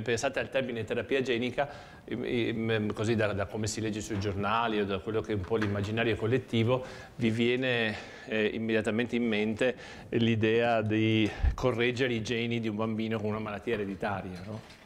pensate al termine terapia genica, mm, così da, da, come si legge sui giornali o da quello che è un po' l'immaginario collettivo, vi viene eh, immediatamente in mente l'idea di correggere i geni di un bambino con una malattia ereditaria. No?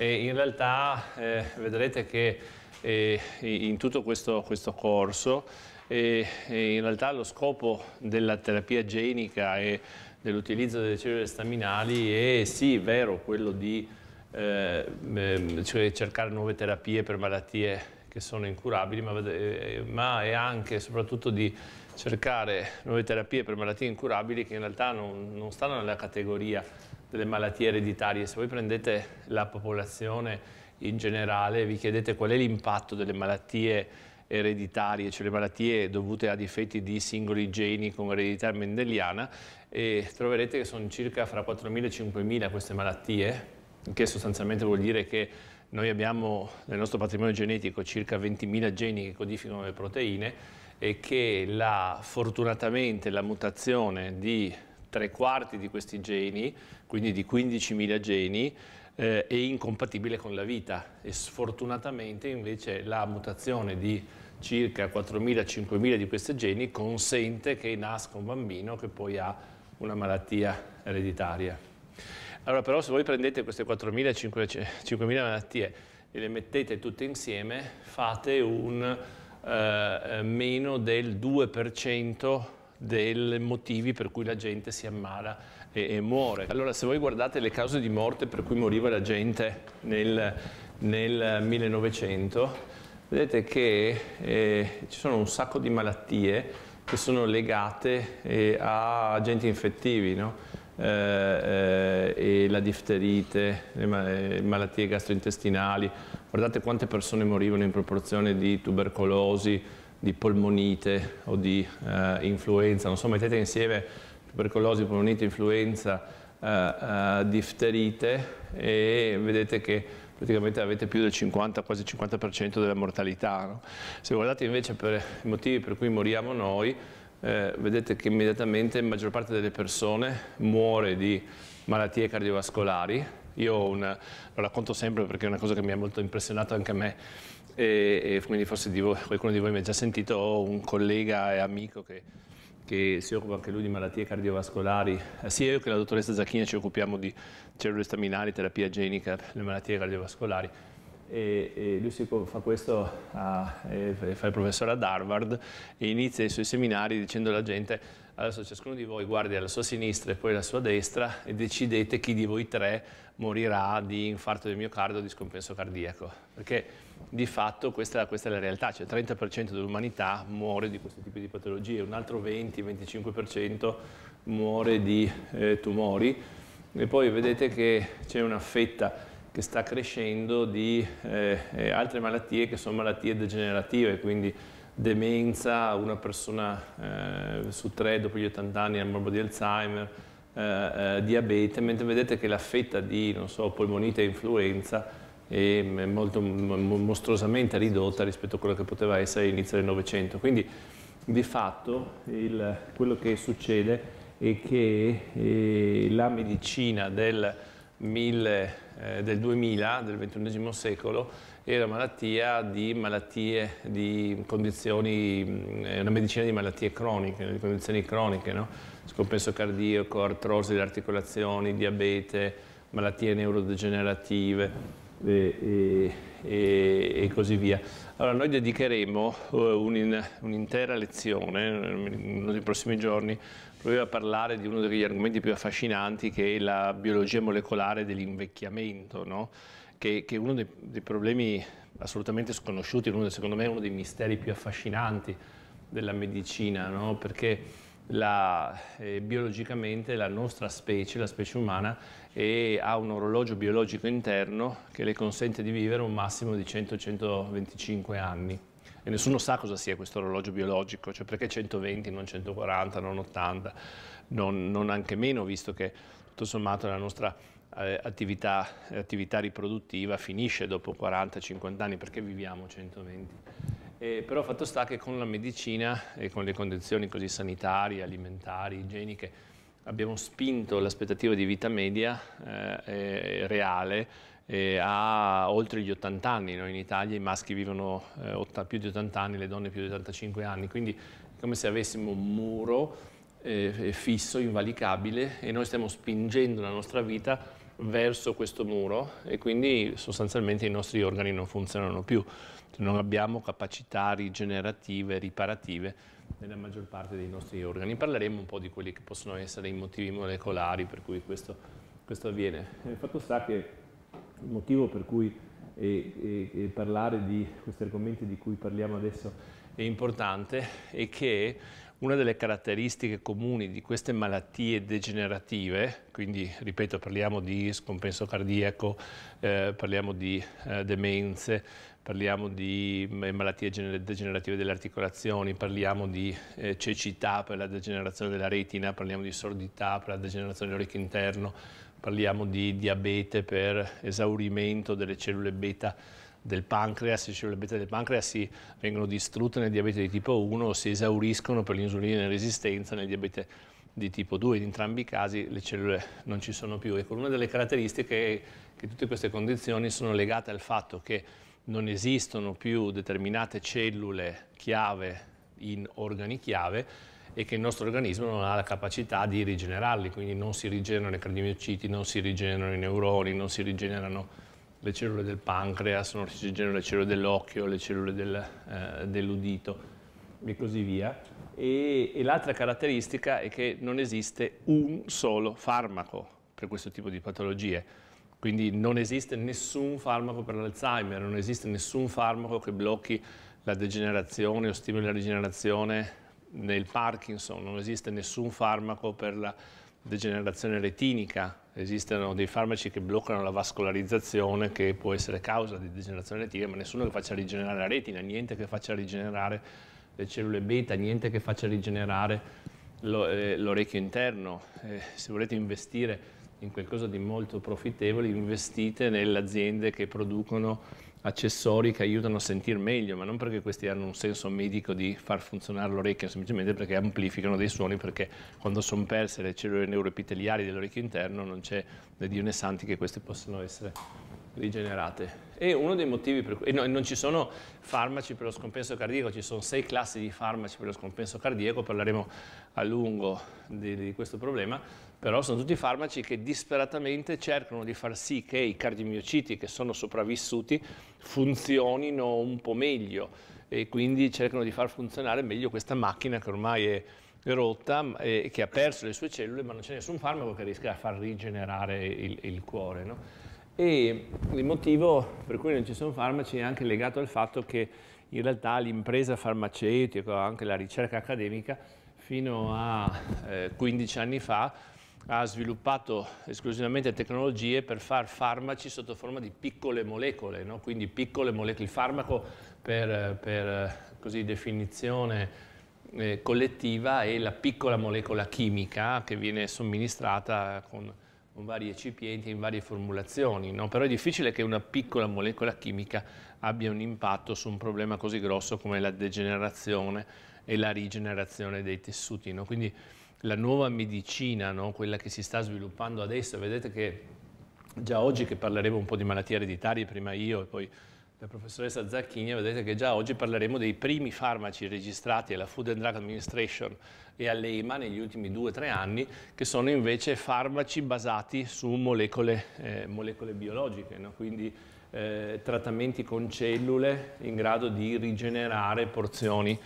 in realtà eh, vedrete che eh, in tutto questo, questo corso e, eh, eh, in realtà lo scopo della terapia genica e dell'utilizzo delle cellule staminali è sì, vero, quello di eh, ehm, cioè cercare nuove terapie per malattie che sono incurabili, ma, eh, ma, è anche e soprattutto di cercare nuove terapie per malattie incurabili che in realtà non, non stanno nella categoria delle malattie ereditarie. Se voi prendete la popolazione in generale, e vi chiedete qual è l'impatto delle malattie ereditarie, cioè le malattie dovute a difetti di singoli geni con eredità mendeliana e troverete che sono circa fra 4.000 e 5.000 queste malattie che sostanzialmente vuol dire che noi abbiamo nel nostro patrimonio genetico circa 20.000 geni che codificano le proteine e che la, fortunatamente la mutazione di tre quarti di questi geni, quindi di 15.000 geni, eh, è incompatibile con la vita e sfortunatamente invece la mutazione di circa 4.000-5.000 di questi geni consente che nasca un bambino che poi ha una malattia ereditaria. Allora, però se voi prendete queste 4.000, 5.000 malattie e le mettete tutte insieme, fate un eh, eh meno del 2% dei motivi per cui la gente si ammala e, e, muore. Allora, se voi guardate le cause di morte per cui moriva la gente nel, nel 1900, vedete che eh, ci sono un sacco di malattie che sono legate eh, a agenti infettivi, no? Eh, eh, e la difterite, le eh, malattie gastrointestinali. Guardate quante persone morivano in proporzione di tubercolosi, di polmonite o di eh, influenza. Non so, mettete insieme tubercolosi, polmonite, influenza, eh, eh difterite e vedete che praticamente avete più del 50, quasi 50% della mortalità. No? Se guardate invece per i motivi per cui moriamo noi, eh, vedete che immediatamente la maggior parte delle persone muore di malattie cardiovascolari. Io una, lo racconto sempre perché è una cosa che mi ha molto impressionato anche a me e, e quindi forse di voi, qualcuno di voi mi ha già sentito, ho un collega e amico che, che si occupa anche lui di malattie cardiovascolari, eh, sia io che la dottoressa Zacchini ci occupiamo di cellule staminali, terapia genica, le malattie cardiovascolari e, e lui si, fa questo, a, fa il professore ad Harvard e inizia i suoi seminari dicendo alla gente adesso ciascuno di voi guardi alla sua sinistra e poi alla sua destra e decidete chi di voi tre morirà di infarto del miocardio o di scompenso cardiaco, perché di fatto questa, questa è la realtà, cioè il 30% dell'umanità muore di questo tipo di patologie, un altro 20-25% muore di eh, tumori e poi vedete che c'è una fetta che sta crescendo di eh, eh, altre malattie che sono malattie degenerative, quindi demenza, una persona eh, su tre dopo gli 80 anni ha il morbo di Alzheimer, eh, eh, diabete, mentre vedete che la fetta di so, polmonite e influenza è molto mostruosamente ridotta rispetto a quello che poteva essere all'inizio del Novecento. Quindi di fatto il, quello che succede è che eh, la medicina del 1000 eh, del 2000, del XXI secolo, era malattia di malattie, di condizioni, mm, eh, una medicina di malattie croniche, di condizioni croniche, no? scompenso cardiaco, artrosi delle articolazioni, diabete, malattie neurodegenerative. E, e, e, così via. Allora noi dedicheremo eh, un'intera lezione, eh, nei prossimi giorni, proviamo a parlare di uno degli argomenti più affascinanti che è la biologia molecolare dell'invecchiamento, no? che, che, è uno dei, dei, problemi assolutamente sconosciuti, uno, secondo me uno dei misteri più affascinanti della medicina, no? perché la, eh, biologicamente la nostra specie, la specie umana, è, ha un orologio biologico interno che le consente di vivere un massimo di 100-125 anni e nessuno sa cosa sia questo orologio biologico, cioè perché 120, non 140, non 80, non, non anche meno, visto che tutto sommato la nostra eh, attività, attività, riproduttiva finisce dopo 40-50 anni, perché viviamo 120? Eh, però fatto sta che con la medicina e con le condizioni così sanitarie, alimentari, igieniche, abbiamo spinto l'aspettativa di vita media eh, reale eh, ha oltre gli 80 anni, no? in Italia i maschi vivono eh, 80, più di 80 anni, le donne più di 85 anni, quindi è come se avessimo un muro eh, fisso, invalicabile e noi stiamo spingendo la nostra vita verso questo muro e quindi sostanzialmente i nostri organi non funzionano più, non abbiamo capacità rigenerative, riparative nella maggior parte dei nostri organi. Parleremo un po' di quelli che possono essere i motivi molecolari per cui questo, questo avviene. Il fatto sta che il motivo per cui e, e, e parlare di questi argomenti di cui parliamo adesso è importante è che una delle caratteristiche comuni di queste malattie degenerative, quindi ripeto parliamo di scompenso cardiaco, eh, parliamo di eh, demenze, parliamo di mm, eh, malattie degenerative delle articolazioni, parliamo di eh, cecità per la degenerazione della retina, parliamo di sordità per la degenerazione dell'orecchio interno, parliamo di diabete per esaurimento delle cellule beta del pancreas, le cellule beta del pancreas si vengono distrutte nel diabete di tipo 1 o si esauriscono per l'insulina resistenza nel diabete di tipo 2, in entrambi i casi le cellule non ci sono più. Ecco, una delle caratteristiche è che tutte queste condizioni sono legate al fatto che non esistono più determinate cellule chiave in organi chiave e che il nostro organismo non ha la capacità di rigenerarli, quindi non si rigenerano i cardiomiociti, non si rigenerano i neuroni, non si rigenerano le cellule del pancreas, non si rigenerano le cellule dell'occhio, le cellule del, eh, dell'udito e così via. E, e l'altra caratteristica è che non esiste un solo farmaco per questo tipo di patologie. Quindi non esiste nessun farmaco per l'Alzheimer, non esiste nessun farmaco che blocchi la degenerazione o stimoli la rigenerazione nel Parkinson non esiste nessun farmaco per la degenerazione retinica, esistono dei farmaci che bloccano la vascolarizzazione che può essere causa di degenerazione retinica, ma nessuno che faccia rigenerare la retina, niente che faccia rigenerare le cellule beta, niente che faccia rigenerare eh, l'orecchio interno. Eh, se volete investire in qualcosa di molto profittevole, investite nelle aziende che producono accessori che aiutano a sentire meglio, ma non perché questi hanno un senso medico di far funzionare l'orecchio, semplicemente perché amplificano dei suoni, perché quando sono perse le cellule neuroepiteliali dell'orecchio interno non c'è né Dio né santi che queste possano essere rigenerate. E uno dei motivi per cui no, non ci sono farmaci per lo scompenso cardiaco, ci sono sei classi di farmaci per lo scompenso cardiaco, parleremo a lungo di, di questo problema, però sono tutti farmaci che disperatamente cercano di far sì che i cardiomiociti che sono sopravvissuti funzionino un po' meglio e quindi cercano di far funzionare meglio questa macchina che ormai è rotta e che ha perso le sue cellule, ma non c'è nessun farmaco che riesca a far rigenerare il, il cuore. No? E il motivo per cui non ci sono farmaci è anche legato al fatto che in realtà l'impresa farmaceutica, anche la ricerca accademica, fino a eh, 15 anni fa ha sviluppato esclusivamente tecnologie per far farmaci sotto forma di piccole molecole, no? quindi piccole molecole. Il farmaco per, per così definizione eh, collettiva è la piccola molecola chimica che viene somministrata con, con vari recipienti in varie formulazioni, no? però è difficile che una piccola molecola chimica abbia un impatto su un problema così grosso come la degenerazione e la rigenerazione dei tessuti. No? Quindi, la nuova medicina, no? quella che si sta sviluppando adesso, vedete che già oggi che parleremo un po' di malattie ereditarie, prima io e poi la professoressa Zacchini, vedete che già oggi parleremo dei primi farmaci registrati alla Food and Drug Administration e all'EMA negli ultimi due o tre anni, che sono invece farmaci basati su molecole, eh, molecole biologiche, no? quindi eh, trattamenti con cellule in grado di rigenerare porzioni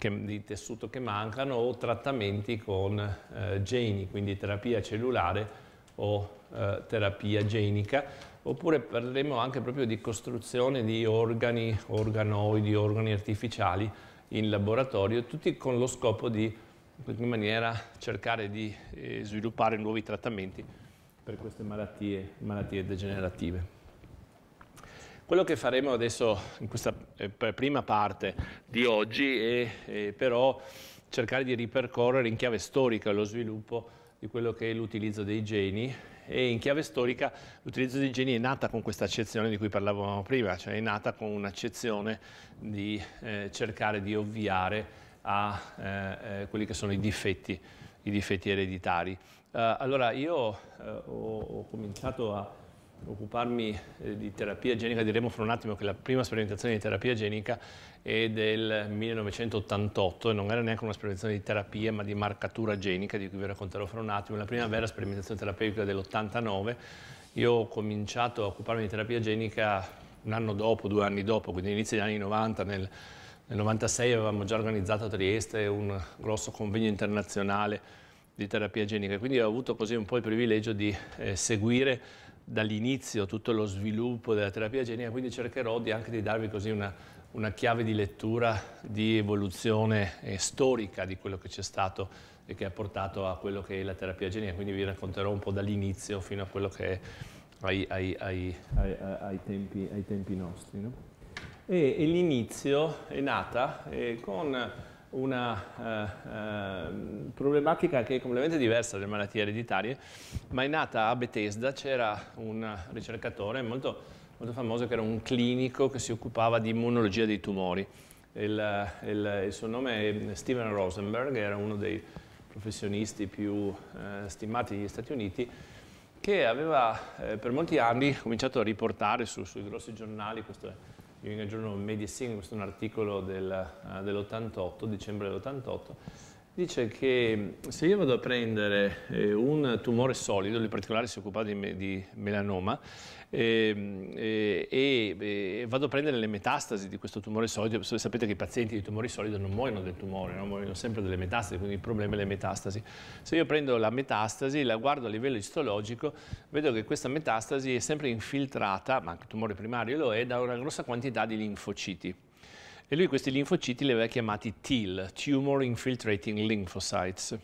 che, di tessuto che mancano o trattamenti con eh, geni, quindi terapia cellulare o eh, terapia genica, oppure parleremo anche proprio di costruzione di organi, organoidi, organi artificiali in laboratorio, tutti con lo scopo di in qualche maniera cercare di eh, sviluppare nuovi trattamenti per queste malattie, malattie degenerative. Quello che faremo adesso in questa eh, prima parte di oggi è, è però cercare di ripercorrere in chiave storica lo sviluppo di quello che è l'utilizzo dei geni e in chiave storica l'utilizzo dei geni è nata con questa accezione di cui parlavamo prima, cioè è nata con un'accezione di eh, cercare di ovviare a eh, eh, quelli che sono i difetti, i difetti ereditari. Eh, allora io eh, ho, ho cominciato a occuparmi eh, di terapia genica, diremo fra un attimo che la prima sperimentazione di terapia genica è del 1988 e non era neanche una sperimentazione di terapia ma di marcatura genica di cui vi racconterò fra un attimo, la prima vera sperimentazione terapeutica dell'89. Io ho cominciato a occuparmi di terapia genica un anno dopo, due anni dopo, quindi all'inizio degli anni 90 nel nel 1996 avevamo già organizzato a Trieste un grosso convegno internazionale di terapia genica, quindi ho avuto così un po' il privilegio di eh, seguire dall'inizio tutto lo sviluppo della terapia genica, quindi cercherò di anche di darvi così una, una chiave di lettura di evoluzione eh, storica di quello che c'è stato e che ha portato a quello che è la terapia genica, quindi vi racconterò un po' dall'inizio fino a quello che è ai, ai, ai, ai tempi, tempi, nostri. No? E, e l'inizio è nata eh, con una eh, ehm, problematica che è completamente diversa dalle malattie ereditarie, ma è nata a Bethesda, c'era un ricercatore molto, molto, famoso che era un clinico che si occupava di immunologia dei tumori. Il, il, il suo nome è Steven Rosenberg, era uno dei professionisti più eh, stimati degli Stati Uniti, che aveva eh, per molti anni cominciato a riportare su, sui grossi giornali queste New England Journal of Medicine, questo è un articolo del, uh, eh, dell'88, dicembre dell'88, dice che mm, se io vado a prendere eh, un tumore solido, in particolare si occupa di, di melanoma, Ehm, eh, e, e, eh, e, vado a prendere le metastasi di questo tumore solido. Sapete che i pazienti di tumori solidi non muoiono del tumore, no? muoiono sempre delle metastasi, quindi il problema è le metastasi. Se io prendo la metastasi, la guardo a livello istologico, vedo che questa metastasi è sempre infiltrata, ma anche il tumore primario lo è, da una grossa quantità di linfociti. E lui questi linfociti li aveva chiamati TIL, Tumor Infiltrating Lymphocytes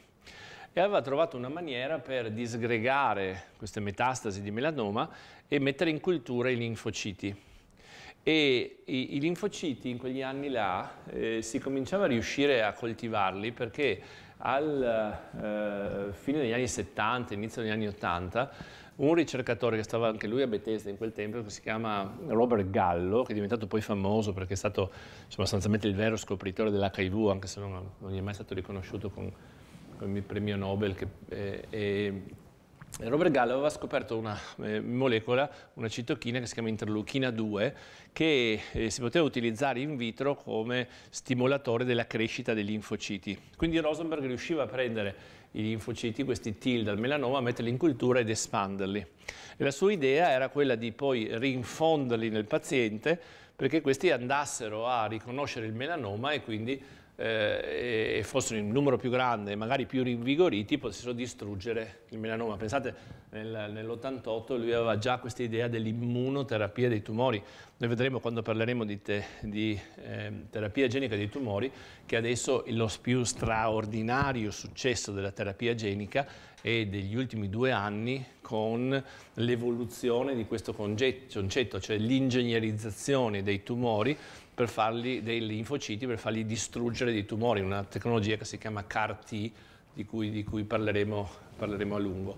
e aveva trovato una maniera per disgregare queste metastasi di melanoma e mettere in cultura i linfociti. E i, i linfociti in quegli anni là eh, si cominciava a riuscire a coltivarli perché al eh, fine degli anni 70, inizio degli anni 80, un ricercatore che stava anche lui a Bethesda in quel tempo, che si chiama Robert Gallo, che è diventato poi famoso perché è stato insomma, sostanzialmente il vero scopritore dell'HIV, anche se non, non, gli è mai stato riconosciuto con, con il premio Nobel. Che, eh, Robert Gallo aveva scoperto una eh, molecola, una citochina che si chiama interleuchina 2, che eh, si poteva utilizzare in vitro come stimolatore della crescita dei linfociti. Quindi Rosenberg riusciva a prendere i linfociti, questi TIL dal melanoma, a metterli in cultura ed espanderli. E la sua idea era quella di poi rinfonderli nel paziente perché questi andassero a riconoscere il melanoma e quindi eh, e fossero in numero più grande, magari più rinvigoriti, potessero distruggere il melanoma. Pensate, nel, nell'88 lui aveva già questa idea dell'immunoterapia dei tumori. Noi vedremo quando parleremo di, te, di eh, terapia genica dei tumori che adesso lo più straordinario successo della terapia genica è degli ultimi due anni con l'evoluzione di questo concetto, cioè l'ingegnerizzazione dei tumori per fargli dei linfociti, per fargli distruggere dei tumori, una tecnologia che si chiama CAR-T, di cui, di cui parleremo, parleremo, a lungo.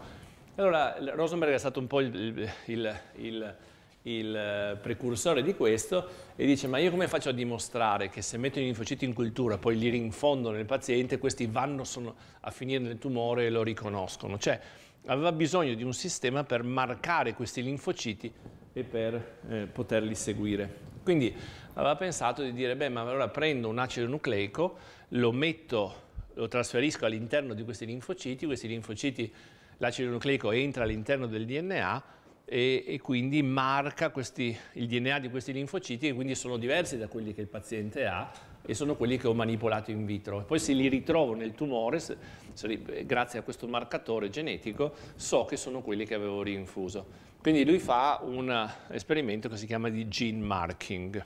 Allora, Rosenberg è stato un po' il, il, il il eh, precursore di questo e dice ma io come faccio a dimostrare che se metto i linfociti in cultura poi li rinfondo nel paziente questi vanno sono, a finire nel tumore e lo riconoscono cioè aveva bisogno di un sistema per marcare questi linfociti e per eh, poterli seguire quindi aveva pensato di dire, beh, ma allora prendo un acido nucleico, lo metto, lo trasferisco all'interno di questi linfociti, questi linfociti, l'acido nucleico entra all'interno del DNA e, e quindi marca questi, il DNA di questi linfociti e quindi sono diversi da quelli che il paziente ha e sono quelli che ho manipolato in vitro. Poi se li ritrovo nel tumore, se, se, grazie a questo marcatore genetico, so che sono quelli che avevo rinfuso. Quindi lui fa un esperimento che si chiama di gene marking.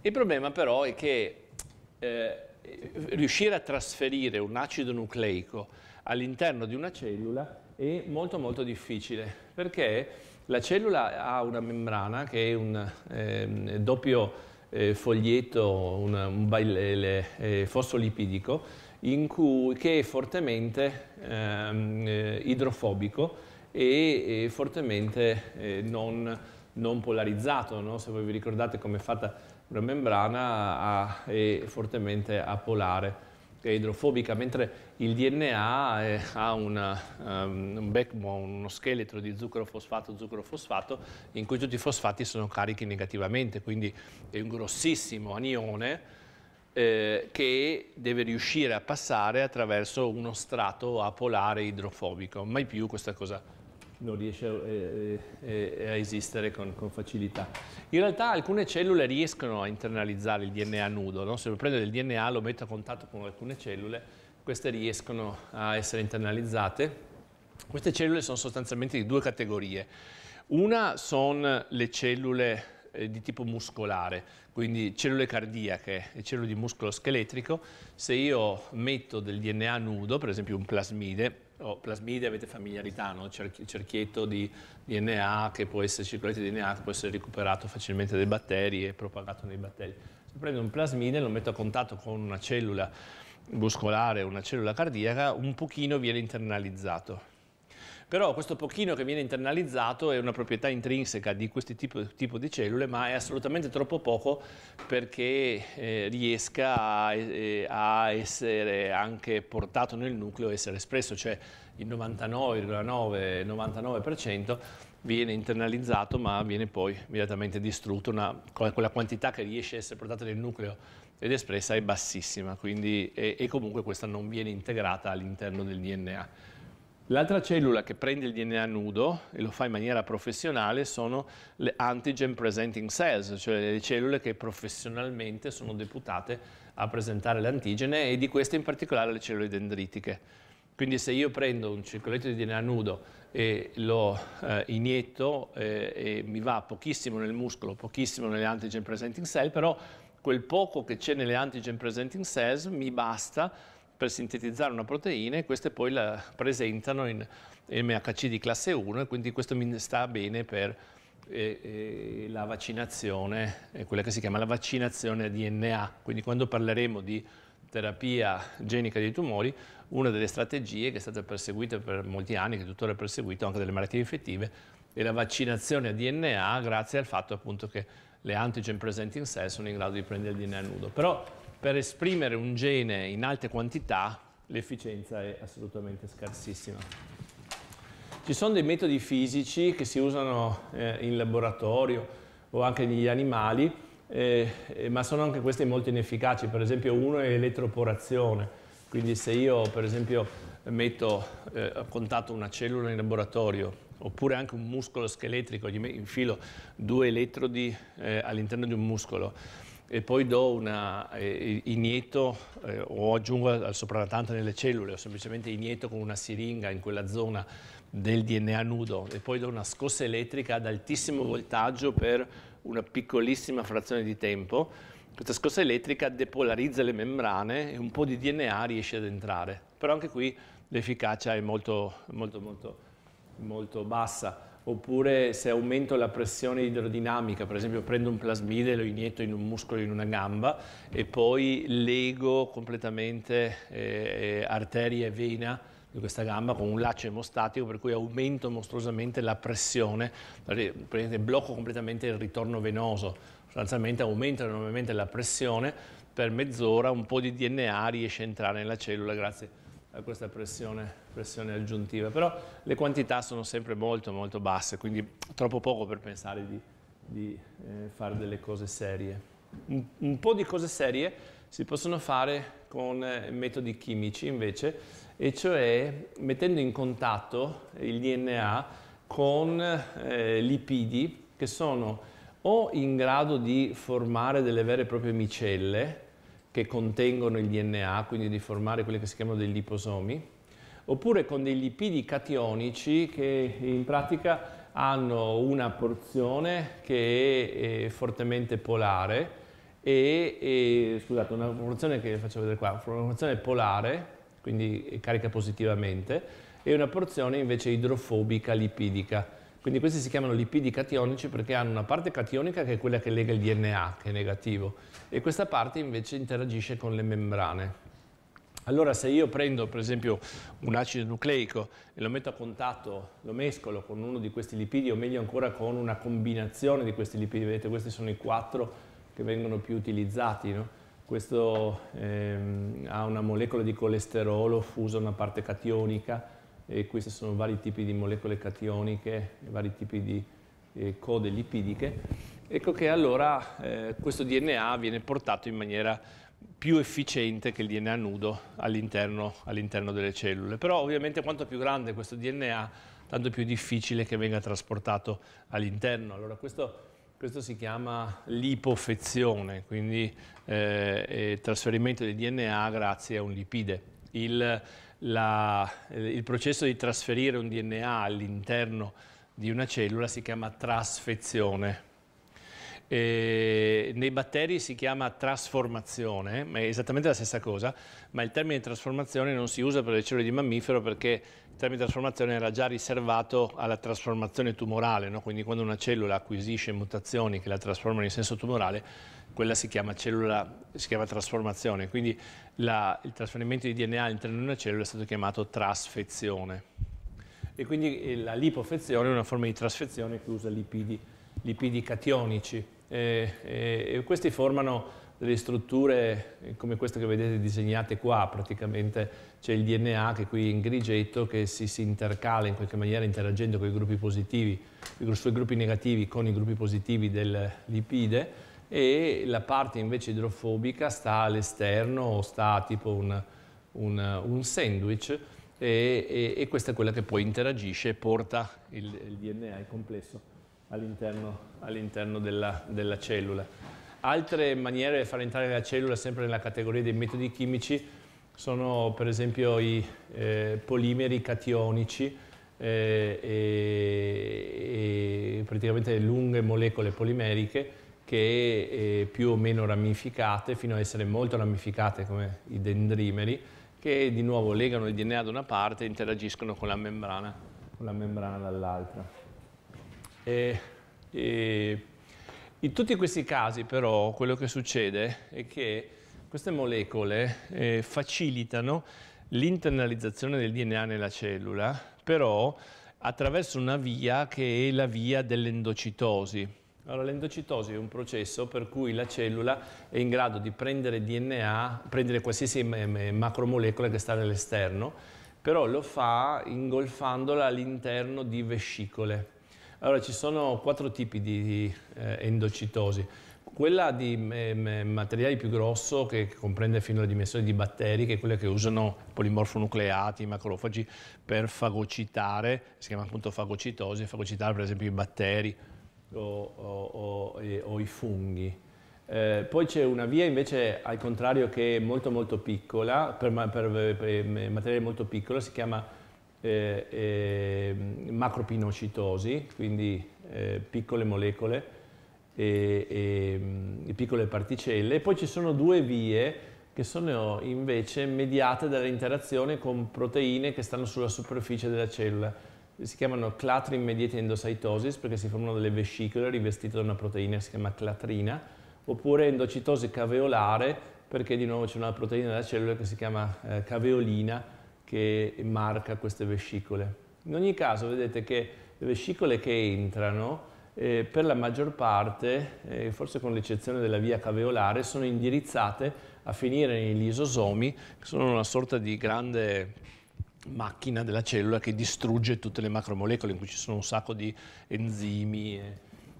Il problema però è che eh, riuscire a trasferire un acido nucleico all'interno di una cellula è molto molto difficile perché la cellula ha una membrana che è un eh, doppio eh, foglietto, un, un baile, eh, fosfolipidico cui, che è fortemente ehm, eh, idrofobico e, e fortemente eh, non, non, polarizzato, no? se voi vi ricordate come è fatta una membrana a, è fortemente apolare e idrofobica, mentre il DNA è, eh, ha una, um, un backbone, uno scheletro di zucchero fosfato, zucchero fosfato, in cui tutti i fosfati sono carichi negativamente, quindi è un grossissimo anione eh, che deve riuscire a passare attraverso uno strato apolare idrofobico, mai più questa cosa non riesce a, eh, eh, eh, a esistere con, con, facilità. In realtà alcune cellule riescono a internalizzare il DNA nudo, no? se lo prendo del DNA lo metto a contatto con alcune cellule, queste riescono a essere internalizzate. Queste cellule sono sostanzialmente di due categorie. Una sono le cellule eh, di tipo muscolare, quindi cellule cardiache e cellule di muscolo scheletrico. Se io metto del DNA nudo, per esempio un plasmide, oh, plasmide avete familiarità, no? il cerchietto di DNA che può essere circolante di DNA, che può essere recuperato facilmente dai batteri e propagato nei batteri. Se prendo un plasmide e lo metto a contatto con una cellula muscolare, una cellula cardiaca, un pochino viene internalizzato però questo pochino che viene internalizzato è una proprietà intrinseca di questo tipo, tipo, di cellule, ma è assolutamente troppo poco perché eh, riesca a, eh, a, essere anche portato nel nucleo, e essere espresso, cioè il 99,9% 99 viene internalizzato ma viene poi immediatamente distrutto, una, quella quantità che riesce a essere portata nel nucleo ed espressa è bassissima, quindi, e, e comunque questa non viene integrata all'interno del DNA. L'altra cellula che prende il DNA nudo e lo fa in maniera professionale sono le antigen presenting cells, cioè le cellule che professionalmente sono deputate a presentare l'antigene e di queste in particolare le cellule dendritiche. Quindi se io prendo un circoletto di DNA nudo e lo eh, inietto eh, e mi va pochissimo nel muscolo, pochissimo nelle antigen presenting cell, però quel poco che c'è nelle antigen presenting cells mi basta per sintetizzare una proteina e queste poi la presentano in MHC di classe 1 e quindi questo mi sta bene per eh, eh, la vaccinazione, eh, quella che si chiama la vaccinazione a DNA. Quindi quando parleremo di terapia genica dei tumori, una delle strategie che è stata perseguita per molti anni, che tuttora è perseguita anche dalle malattie infettive, è la vaccinazione a DNA grazie al fatto appunto che le antigen presenti in sé sono in grado di prendere il DNA nudo. Però per esprimere un gene in alte quantità l'efficienza è assolutamente scarsissima. Ci sono dei metodi fisici che si usano eh, in laboratorio o anche negli animali, eh, eh ma sono anche questi molto inefficaci. Per esempio uno è l'elettroporazione, quindi se io per esempio metto eh, a contatto una cellula in laboratorio oppure anche un muscolo scheletrico, gli infilo due elettrodi eh, all'interno di un muscolo, e poi do una, eh, inieto eh, o aggiungo al sopralattante nelle cellule o semplicemente inieto con una siringa in quella zona del DNA nudo e poi do una scossa elettrica ad altissimo voltaggio per una piccolissima frazione di tempo, questa scossa elettrica depolarizza le membrane e un po' di DNA riesce ad entrare. Però anche qui l'efficacia è molto, molto, molto, molto bassa oppure se aumento la pressione idrodinamica, per esempio prendo un plasmide e lo inietto in un muscolo in una gamba e poi lego completamente eh, eh arteria e vena di questa gamba con un laccio emostatico per cui aumento mostruosamente la pressione, blocco completamente il ritorno venoso, sostanzialmente aumento enormemente la pressione, per mezz'ora un po' di DNA riesce a entrare nella cellula grazie eh, questa pressione, pressione, aggiuntiva, però le quantità sono sempre molto molto basse, quindi troppo poco per pensare di, di eh, fare delle cose serie. Un, un, po' di cose serie si possono fare con eh, metodi chimici invece, e cioè mettendo in contatto il DNA con eh, lipidi che sono o in grado di formare delle vere e proprie micelle, che contengono il DNA, quindi di formare quelli che si chiamano dei liposomi, oppure con dei lipidi cationici che in pratica hanno una porzione che è, eh, fortemente polare e, e scusate, una porzione che faccio vedere qua, una porzione polare, quindi carica positivamente, e una porzione invece idrofobica lipidica. Quindi questi si chiamano lipidi cationici perché hanno una parte cationica che è quella che lega il DNA, che è negativo, e questa parte invece interagisce con le membrane. Allora se io prendo per esempio un acido nucleico e lo metto a contatto, lo mescolo con uno di questi lipidi o meglio ancora con una combinazione di questi lipidi, vedete questi sono i quattro che vengono più utilizzati, no? questo ehm, ha una molecola di colesterolo fusa una parte cationica, e questi sono vari tipi di molecole cationiche, vari tipi di eh, code lipidiche, ecco che allora eh, questo DNA viene portato in maniera più efficiente che il DNA nudo all'interno, all delle cellule. Però ovviamente quanto più grande questo DNA, tanto più difficile che venga trasportato all'interno. Allora questo, questo, si chiama lipofezione, quindi eh, trasferimento di DNA grazie a un lipide. Il, la, eh, il processo di trasferire un DNA all'interno di una cellula si chiama trasfezione. E nei batteri si chiama trasformazione, ma è esattamente la stessa cosa, ma il termine trasformazione non si usa per le cellule di mammifero perché il termine trasformazione era già riservato alla trasformazione tumorale, no? quindi quando una cellula acquisisce mutazioni che la trasformano in senso tumorale quella si chiama, cellula, si chiama trasformazione, quindi la, il trasferimento di DNA all'interno di una cellula è stato chiamato trasfezione. E quindi eh, la lipofezione è una forma di trasfezione che usa lipidi, lipidi cationici. E, e, e questi formano delle strutture eh, come queste che vedete disegnate qua, praticamente c'è il DNA che qui in grigetto che si, si, intercala in qualche maniera interagendo con i gruppi positivi, con i gruppi negativi con i gruppi positivi del lipide e la parte invece idrofobica sta all'esterno o sta tipo un, un, un sandwich e, e, e, questa è quella che poi interagisce e porta il, il DNA, il complesso, all'interno, all della, della cellula. Altre maniere di far entrare la cellula sempre nella categoria dei metodi chimici sono per esempio i eh, polimeri cationici eh, e, e praticamente lunghe molecole polimeriche che eh, più o meno ramificate, fino a essere molto ramificate come i dendrimeri, che di nuovo legano il DNA da una parte e interagiscono con la membrana, con la membrana dall'altra. E, e in tutti questi casi però quello che succede è che queste molecole eh, facilitano l'internalizzazione del DNA nella cellula, però attraverso una via che è la via dell'endocitosi, allora, l'endocitosi è un processo per cui la cellula è in grado di prendere DNA, prendere qualsiasi macromolecola che sta nell'esterno, però lo fa ingolfandola all'interno di vescicole. Allora, ci sono quattro tipi di eh, endocitosi. Quella di eh, materiale più grosso, che comprende fino alla dimensione di batteri, che è quella che usano polimorfonucleati, i macrofagi, per fagocitare, si chiama appunto fagocitosi, fagocitare per esempio i batteri, o, o, o i funghi. Eh, poi c'è una via invece al contrario che è molto molto piccola, per, per, per materiale molto piccolo, si chiama eh, eh, macropinocitosi, quindi eh, piccole molecole e, ehm, e piccole particelle. E poi ci sono due vie che sono invece mediate dall'interazione con proteine che stanno sulla superficie della cellula si chiamano clatrin mediate endocytosis perché si formano delle vescicole rivestite da una proteina che si chiama clatrina, oppure endocitosi caveolare perché di nuovo c'è una proteina della cellula che si chiama eh, caveolina che marca queste vescicole. In ogni caso vedete che le vescicole che entrano eh, per la maggior parte, eh, forse con l'eccezione della via caveolare, sono indirizzate a finire negli isosomi che sono una sorta di grande macchina della cellula che distrugge tutte le macromolecole in cui ci sono un sacco di enzimi eh,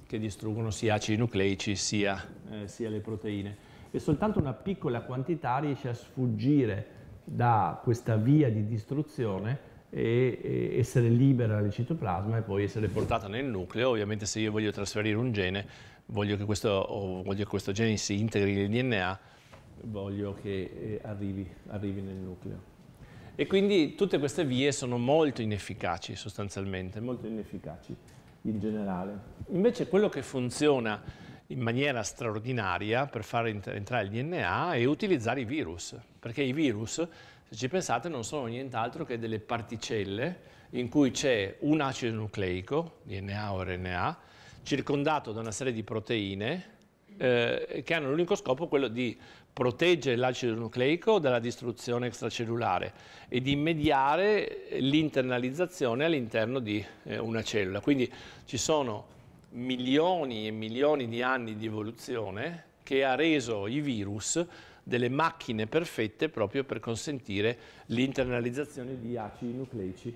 che distruggono sia acidi nucleici sia, eh, sia, le proteine e soltanto una piccola quantità riesce a sfuggire da questa via di distruzione e, e essere libera dal citoplasma e poi essere portata nel nucleo. Ovviamente se io voglio trasferire un gene, voglio che questo, voglio che questo gene si integri nel DNA, voglio che eh, arrivi, arrivi nel nucleo. E quindi tutte queste vie sono molto inefficaci sostanzialmente, molto inefficaci in generale. Invece quello che funziona in maniera straordinaria per far entrare il DNA è utilizzare i virus, perché i virus, se ci pensate, non sono nient'altro che delle particelle in cui c'è un acido nucleico, DNA o RNA, circondato da una serie di proteine eh, che hanno l'unico scopo quello di protegge l'acido nucleico dalla distruzione extracellulare e di mediare l'internalizzazione all'interno di eh, una cellula. Quindi ci sono milioni e milioni di anni di evoluzione che ha reso i virus delle macchine perfette proprio per consentire l'internalizzazione di acidi nucleici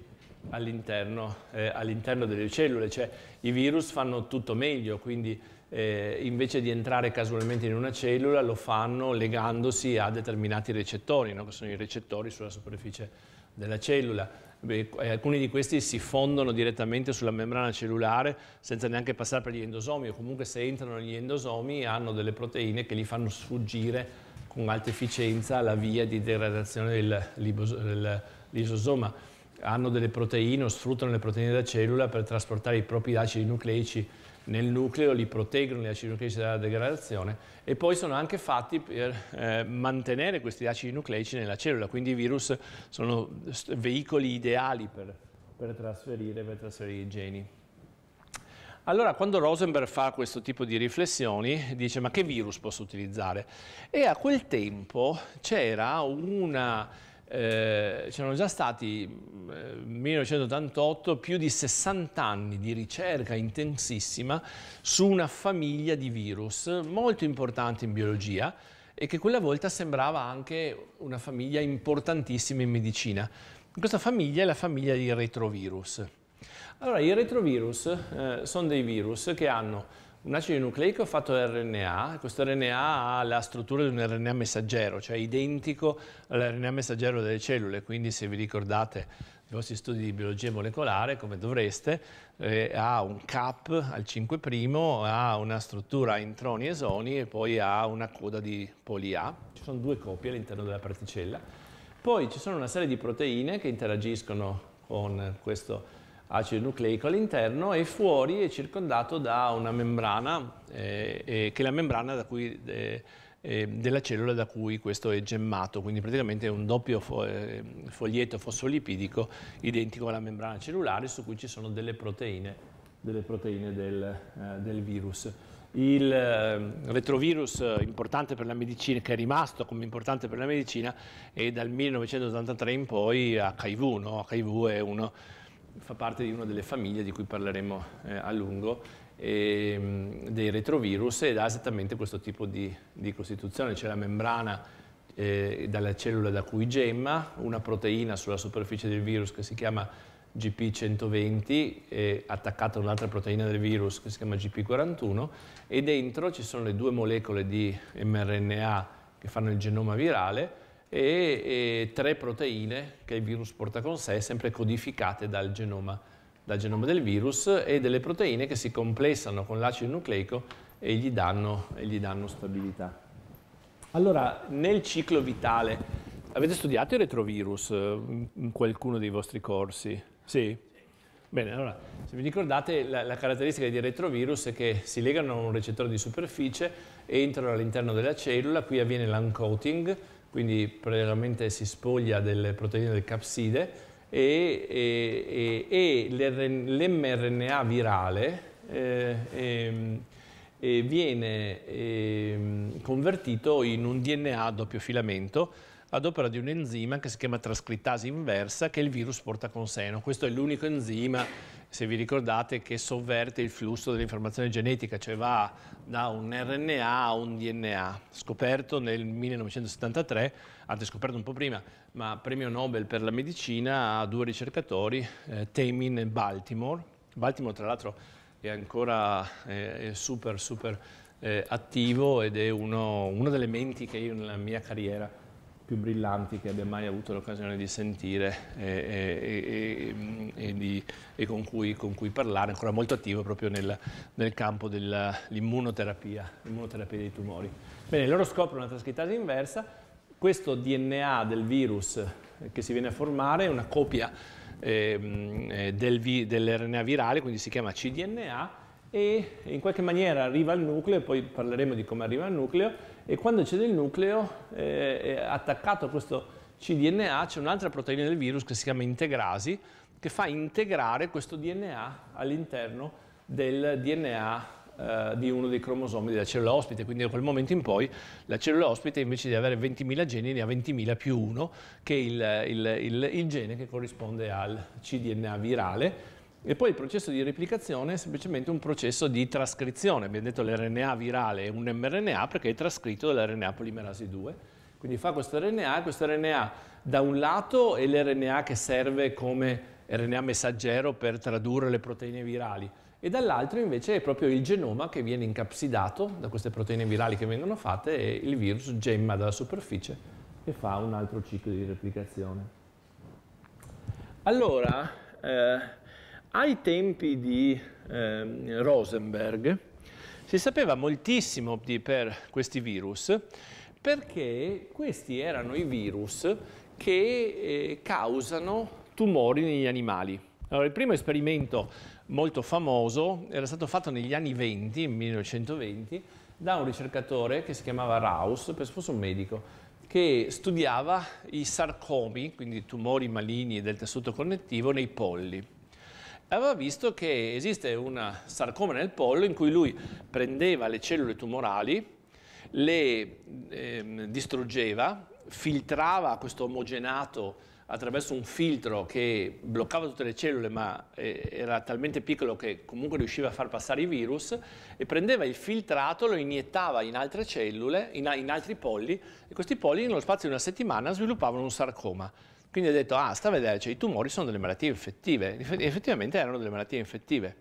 all'interno, eh, all delle cellule. Cioè i virus fanno tutto meglio, quindi eh, invece di entrare casualmente in una cellula lo fanno legandosi a determinati recettori, no? che sono i recettori sulla superficie della cellula. Beh, alcuni di questi si fondono direttamente sulla membrana cellulare senza neanche passare per gli endosomi o comunque se entrano negli endosomi hanno delle proteine che li fanno sfuggire con alta efficienza la via di degradazione dell'isosoma. Hanno delle proteine o sfruttano le proteine della cellula per trasportare i propri acidi nucleici nel nucleo, li proteggono gli acidi nucleici dalla degradazione e poi sono anche fatti per eh, mantenere questi acidi nucleici nella cellula, quindi i virus sono veicoli ideali per, per, trasferire, per trasferire i geni. Allora, quando Rosenberg fa questo tipo di riflessioni, dice ma che virus posso utilizzare? E a quel tempo c'era una eh, c'erano già stati mm, eh, nel 1988 più di 60 anni di ricerca intensissima su una famiglia di virus molto importante in biologia e che quella volta sembrava anche una famiglia importantissima in medicina. Questa famiglia è la famiglia dei retrovirus. Allora, i retrovirus eh, sono dei virus che hanno un acido nucleico è fatto da RNA, questo RNA ha la struttura di un RNA messaggero, cioè identico all'RNA messaggero delle cellule, quindi se vi ricordate i vostri studi di biologia molecolare, come dovreste, eh, ha un cap al 5', ha una struttura a introni e esoni e poi ha una coda di poli A, ci sono due copie all'interno della particella. Poi ci sono una serie di proteine che interagiscono con questo acido nucleico all'interno e fuori è circondato da una membrana, eh, eh, che è la membrana cui, eh, della cellula da cui questo è gemmato, quindi praticamente è un doppio fo eh, foglietto fosfolipidico identico alla membrana cellulare su cui ci sono delle proteine, delle proteine del, eh, del virus. Il eh, retrovirus importante per la medicina, che è rimasto come importante per la medicina, è dal 1983 in poi HIV. No? HIV è uno fa parte di una delle famiglie di cui parleremo eh, a lungo, e, ehm, mh, dei retrovirus ed ha esattamente questo tipo di, di costituzione, c'è la membrana eh, dalla cellula da cui gemma, una proteina sulla superficie del virus che si chiama GP120 eh, attaccata a un'altra proteina del virus che si chiama GP41 e dentro ci sono le due molecole di mRNA che fanno il genoma virale e, e tre proteine che il virus porta con sé, sempre codificate dal genoma, dal genoma del virus e delle proteine che si complessano con l'acido nucleico e gli danno, e gli danno stabilità. Allora, nel ciclo vitale, avete studiato il retrovirus eh, in qualcuno dei vostri corsi? Sì? Bene, allora, se vi ricordate, la, la caratteristica di retrovirus è che si legano a un recettore di superficie, entrano all'interno della cellula, qui avviene l'uncoating, quindi praticamente si spoglia delle proteine del capside e, e, e, e l'mRNA virale eh, ehm, viene ehm, convertito in un DNA a doppio filamento ad opera di un enzima che si chiama trascrittasi inversa che il virus porta con seno. Questo è l'unico enzima se vi ricordate, che sovverte il flusso dell'informazione genetica, cioè va da un RNA a un DNA, scoperto nel 1973, anzi scoperto un po' prima, ma premio Nobel per la medicina a due ricercatori, eh, Temin e Baltimore. Baltimore tra l'altro è ancora eh, è super super eh, attivo ed è uno, una delle menti che io nella mia carriera più brillanti che abbia mai avuto l'occasione di sentire e, e, mm, e, di, e con, cui, con, cui, parlare, ancora molto attivo proprio nel, nel campo dell'immunoterapia, l'immunoterapia dei tumori. Bene, loro scoprono una trascrittasi inversa, questo DNA del virus eh, che si viene a formare è una copia ehm, eh, del vi, dell'RNA virale, quindi si chiama cDNA, e in qualche maniera arriva al nucleo, poi parleremo di come arriva al nucleo, e quando c'è del nucleo eh, attaccato a questo cDNA c'è un'altra proteina del virus che si chiama integrasi che fa integrare questo DNA all'interno del DNA eh, di uno dei cromosomi della cellula ospite, quindi da quel momento in poi la cellula ospite invece di avere 20.000 geni ne ha 20.000 più 1 che è il, il, il, il gene che corrisponde al cDNA virale e poi il processo di replicazione è semplicemente un processo di trascrizione. Abbiamo detto l'RNA virale è un mRNA perché è trascritto dall'RNA polimerasi 2. Quindi fa questo RNA, e questo RNA da un lato è l'RNA che serve come RNA messaggero per tradurre le proteine virali e dall'altro invece è proprio il genoma che viene incapsidato da queste proteine virali che vengono fatte e il virus gemma dalla superficie e fa un altro ciclo di replicazione. Allora, eh... Ai tempi di eh, Rosenberg si sapeva moltissimo di, per questi virus perché questi erano i virus che eh, causano tumori negli animali. Allora, il primo esperimento molto famoso era stato fatto negli anni 20, 1920, da un ricercatore che si chiamava Raus, penso fosse un medico, che studiava i sarcomi, quindi tumori maligni del tessuto connettivo, nei polli aveva visto che esiste un sarcoma nel pollo in cui lui prendeva le cellule tumorali, le eh, distruggeva, filtrava questo omogenato attraverso un filtro che bloccava tutte le cellule ma eh, era talmente piccolo che comunque riusciva a far passare i virus e prendeva il filtrato, lo iniettava in altre cellule, in, in altri polli e questi polli nello spazio di una settimana sviluppavano un sarcoma. Quindi ha detto, ah, sta a vedere, cioè, i tumori sono delle malattie infettive, effettivamente erano delle malattie infettive.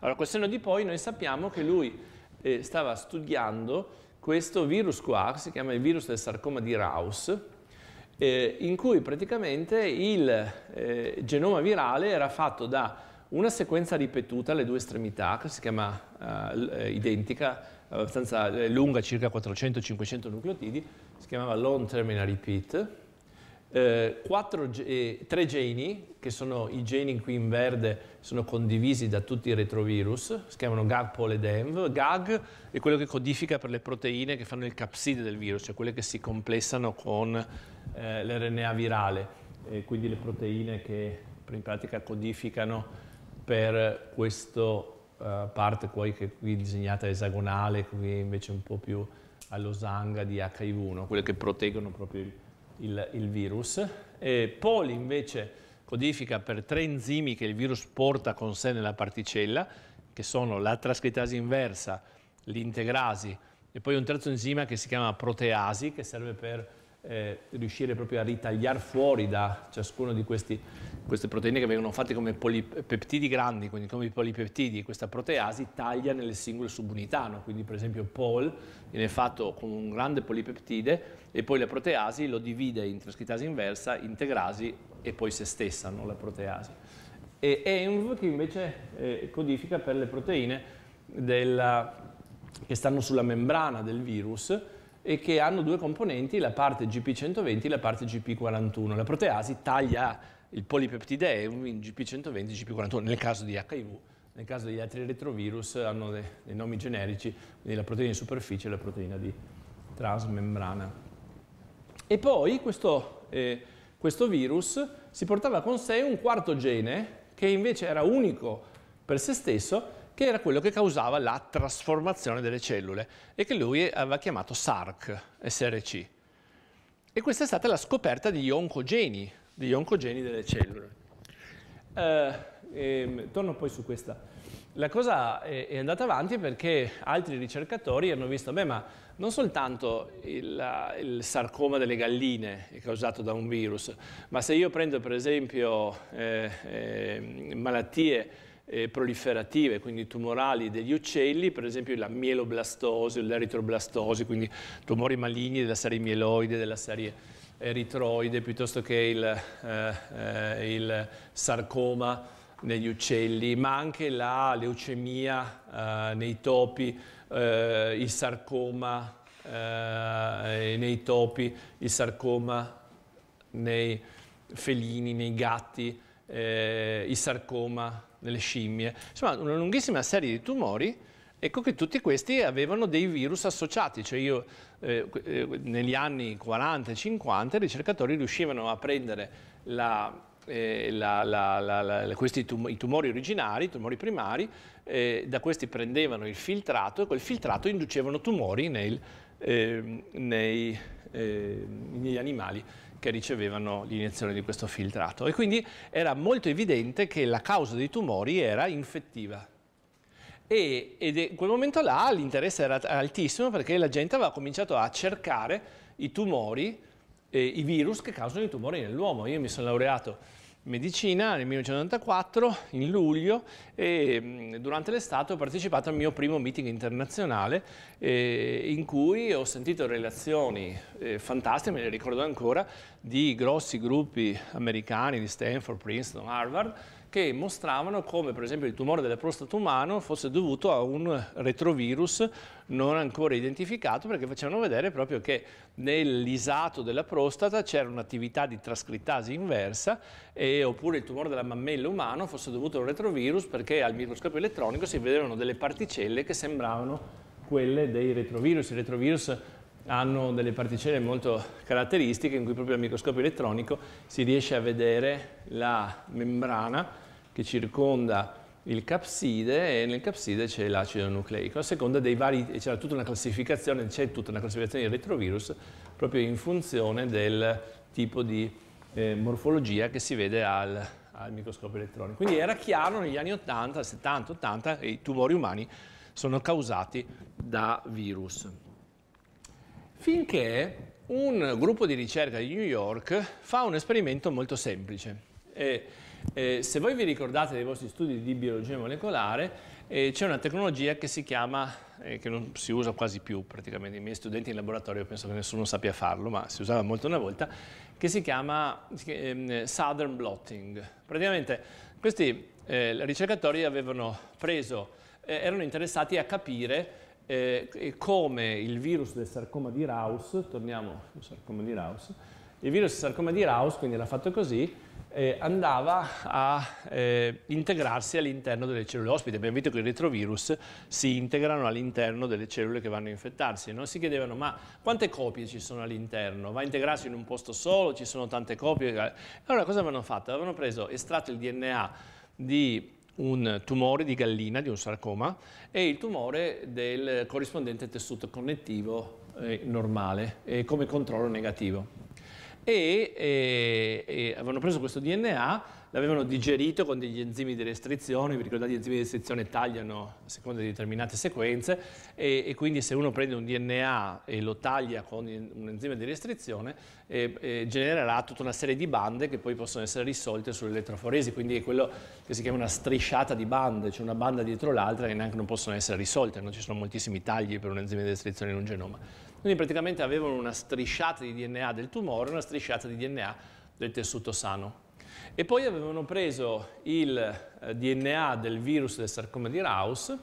Allora, col senno di poi noi sappiamo che lui eh, stava studiando questo virus qua, che si chiama il virus del sarcoma di Rouse, eh, in cui praticamente il eh, genoma virale era fatto da una sequenza ripetuta alle due estremità, che si chiama eh, eh, identica, abbastanza eh, lunga, circa 400-500 nucleotidi, si chiamava long terminal repeat, eh, quattro, eh, tre geni, che sono i geni qui in verde, sono condivisi da tutti i retrovirus, si chiamano GAG, POL e DENV. GAG è quello che codifica per le proteine che fanno il capside del virus, cioè quelle che si complessano con eh, l'RNA virale, quindi le proteine che in pratica codificano per questa eh, parte qui, che qui disegnata esagonale, qui invece un po' più a losanga di HIV1, quelle che proteggono proprio il il, il virus. E Poli invece codifica per tre enzimi che il virus porta con sé nella particella, che sono la trascrittasi inversa, l'integrasi e poi un terzo enzima che si chiama proteasi, che serve per eh, riuscire proprio a ritagliare fuori da ciascuno di questi queste proteine che vengono fatte come polipeptidi grandi, quindi come i polipeptidi, questa proteasi taglia nelle singole subunità, no? quindi per esempio Paul viene fatto con un grande polipeptide e poi la proteasi lo divide in trascrittasi inversa, integrasi e poi se stessa, no? la proteasi. E ENV che invece eh, codifica per le proteine della, che stanno sulla membrana del virus, e che hanno due componenti, la parte GP120 e la parte GP41. La proteasi taglia il polipeptide in GP120, GP41 nel caso di HIV, nel caso degli altri retrovirus hanno dei, dei nomi generici, quindi la proteina di superficie e la proteina di transmembrana. E poi questo, eh, questo virus si portava con sé un quarto gene che invece era unico per se stesso, che era quello che causava la trasformazione delle cellule e che lui aveva chiamato SARC, SRC. E questa è stata la scoperta degli oncogeni degli oncogeni delle cellule. Eh, ehm, torno poi su questa. La cosa è, è, andata avanti perché altri ricercatori hanno visto, beh, ma non soltanto il, il, sarcoma delle galline è causato da un virus, ma se io prendo per esempio eh, eh, malattie eh, proliferative, quindi tumorali degli uccelli, per esempio la mieloblastosi, l'eritroblastosi, quindi tumori maligni della serie mieloide, della serie eritroide eh, piuttosto che il, eh, eh, il sarcoma negli uccelli, ma anche la leucemia eh, nei topi, il sarcoma nei topi, il sarcoma nei felini, nei gatti, il sarcoma nelle scimmie, insomma una lunghissima serie di tumori Ecco che tutti questi avevano dei virus associati, cioè io eh, eh, negli anni 40 e 50 i ricercatori riuscivano a prendere eh, la la, la, la, questi tum i tumori originari, i tumori primari, eh, da questi prendevano il filtrato e quel filtrato inducevano tumori nel, eh, nei, eh, negli animali che ricevevano l'iniezione di questo filtrato. E quindi era molto evidente che la causa dei tumori era infettiva e, in quel momento là l'interesse era altissimo perché la gente aveva cominciato a cercare i tumori, eh, i virus che causano i tumori nell'uomo. Io mi sono laureato in medicina nel 1994, in luglio, e durante l'estate ho partecipato al mio primo meeting internazionale eh, in cui ho sentito relazioni eh, fantastiche, me le ricordo ancora, di grossi gruppi americani di Stanford, Princeton, Harvard, che mostravano come per esempio il tumore della prostata umano fosse dovuto a un retrovirus non ancora identificato perché facevano vedere proprio che nell'isato della prostata c'era un'attività di trascrittasi inversa e, oppure il tumore della mammella umano fosse dovuto a un retrovirus perché al microscopio elettronico si vedevano delle particelle che sembravano quelle dei retrovirus. I retrovirus hanno delle particelle molto caratteristiche in cui proprio al microscopio elettronico si riesce a vedere la membrana che circonda il capside e nel capside c'è l'acido nucleico. A seconda dei vari, c'è tutta una classificazione, c'è tutta una classificazione di retrovirus proprio in funzione del tipo di eh, morfologia che si vede al, al microscopio elettronico. Quindi era chiaro negli anni 80, 70, 80 che i tumori umani sono causati da virus. Finché un gruppo di ricerca di New York fa un esperimento molto semplice. E eh, se voi vi ricordate dei vostri studi di biologia molecolare, eh, c'è una tecnologia che si chiama, eh, che non si usa quasi più praticamente, i miei studenti in laboratorio penso che nessuno sappia farlo, ma si usava molto una volta, che si chiama ehm, Southern Blotting. Praticamente questi eh, ricercatori avevano preso, eh, erano interessati a capire eh, come il virus del sarcoma di Raus, torniamo al sarcoma di Raus, il virus del sarcoma di Raus, quindi era fatto così, eh, andava a eh, integrarsi all'interno delle cellule ospite. Abbiamo visto che i retrovirus si integrano all'interno delle cellule che vanno a infettarsi. No? Si chiedevano ma quante copie ci sono all'interno? Va a integrarsi in un posto solo? Ci sono tante copie? Allora cosa avevano fatto? Avevano preso, estratto il DNA di un tumore di gallina, di un sarcoma, e il tumore del corrispondente tessuto connettivo eh, normale come controllo negativo e, e, e avevano preso questo DNA, l'avevano digerito con degli enzimi di restrizione, vi ricordate gli enzimi di restrizione tagliano a seconda di determinate sequenze e, e quindi se uno prende un DNA e lo taglia con un enzima di restrizione genererà tutta una serie di bande che poi possono essere risolte sull'elettroforesi, quindi è quello che si chiama una strisciata di bande, cioè una banda dietro l'altra che neanche non possono essere risolte, non ci sono moltissimi tagli per un enzima di restrizione in un genoma. Quindi praticamente avevano una strisciata di DNA del tumore e una strisciata di DNA del tessuto sano. E poi avevano preso il eh, DNA del virus del sarcoma di Rouse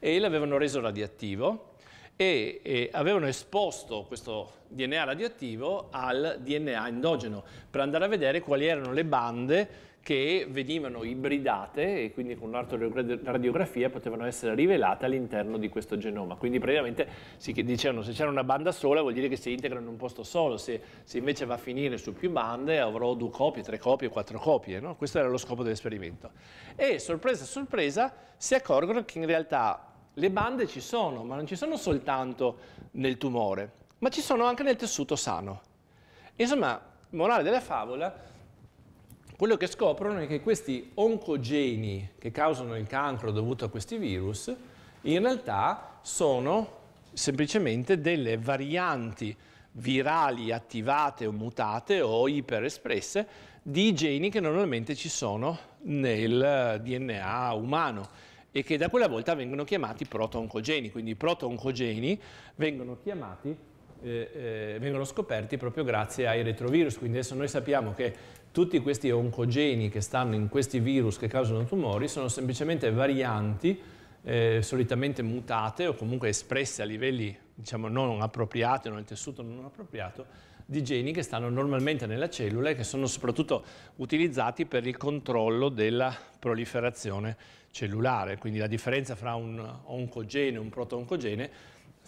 e l'avevano reso radioattivo e, e, avevano esposto questo DNA radioattivo al DNA endogeno per andare a vedere quali erano le bande che venivano ibridate e quindi con un'altra radiografia potevano essere rivelate all'interno di questo genoma. Quindi praticamente si dicevano se c'era una banda sola vuol dire che si integra in un posto solo, se, se invece va a finire su più bande avrò due copie, tre copie, quattro copie. No? Questo era lo scopo dell'esperimento. E sorpresa, sorpresa, si accorgono che in realtà le bande ci sono, ma non ci sono soltanto nel tumore, ma ci sono anche nel tessuto sano. Insomma, morale della favola, quello che scoprono è che questi oncogeni che causano il cancro dovuto a questi virus in realtà sono semplicemente delle varianti virali attivate o mutate o iperespresse di geni che normalmente ci sono nel DNA umano e che da quella volta vengono chiamati proto-oncogeni, quindi i proto-oncogeni vengono chiamati eh, eh, vengono scoperti proprio grazie ai retrovirus, quindi adesso noi sappiamo che tutti questi oncogeni che stanno in questi virus che causano tumori sono semplicemente varianti eh, solitamente mutate o comunque espresse a livelli diciamo, non appropriati, nel tessuto non appropriato, di geni che stanno normalmente nella cellula e che sono soprattutto utilizzati per il controllo della proliferazione cellulare. Quindi la differenza fra un oncogene e un proto-oncogene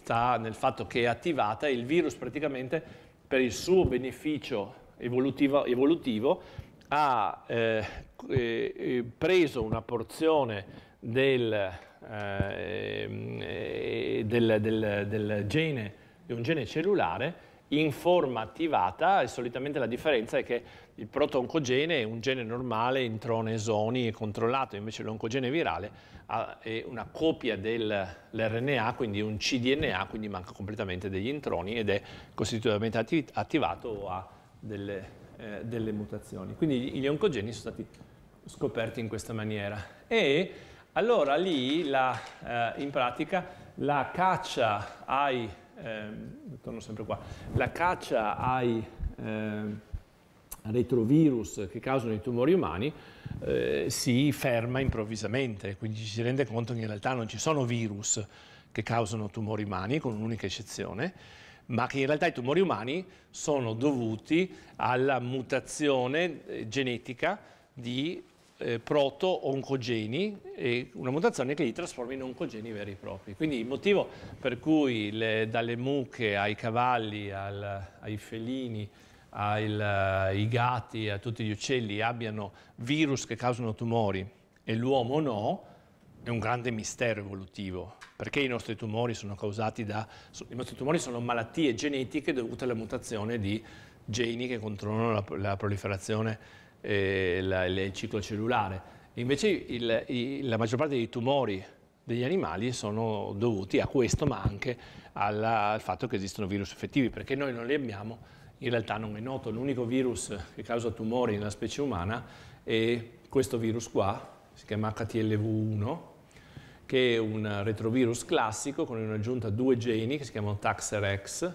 sta nel fatto che è attivata e il virus praticamente per il suo beneficio evolutivo, evolutivo ha eh, eh, preso una porzione del, eh, del, del, del gene, di un gene cellulare in forma attivata e solitamente la differenza è che il proto-oncogene è un gene normale, introne, esoni e controllato, invece l'oncogene virale è una copia dell'RNA, quindi un cDNA, quindi manca completamente degli introni ed è costitutivamente attivato o ha delle, eh, delle mutazioni. Quindi gli oncogeni sono stati scoperti in questa maniera. E allora lì, la, eh, in pratica, la caccia ai, eh, torno sempre qua, la caccia ai eh, retrovirus che causano i tumori umani eh, si ferma improvvisamente, quindi ci si rende conto che in realtà non ci sono virus che causano tumori umani, con un'unica eccezione, ma che in realtà i tumori umani sono dovuti alla mutazione eh, genetica di eh, proto-oncogeni, una mutazione che li trasforma in oncogeni veri e propri. Quindi il motivo per cui le, dalle mucche ai cavalli, al, ai felini, ai gatti, a tutti gli uccelli abbiano virus che causano tumori e l'uomo no, è un grande mistero evolutivo, perché i nostri tumori sono causati da... i nostri tumori sono malattie genetiche dovute alla mutazione di geni che controllano la, la proliferazione e eh, la, il ciclo cellulare. Invece il, il, la maggior parte dei tumori degli animali sono dovuti a questo, ma anche alla, al fatto che esistono virus effettivi, perché noi non li abbiamo, in realtà non è noto. L'unico virus che causa tumori nella specie umana è questo virus qua, si chiama HTLV1, che è un retrovirus classico con in aggiunta a due geni che si chiamano TaxRx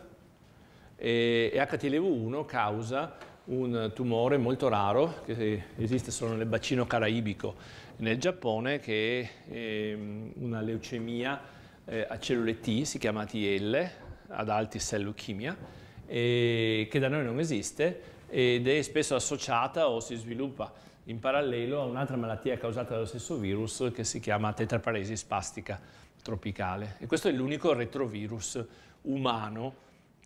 e, e HTLV1 causa un tumore molto raro che esiste solo nel bacino caraibico nel Giappone che è ehm, una leucemia eh, a cellule T, si chiama TL, ad alti cell leukemia, che da noi non esiste ed è spesso associata o si sviluppa in parallelo a un'altra malattia causata dallo stesso virus che si chiama tetraparesi spastica tropicale. E questo è l'unico retrovirus umano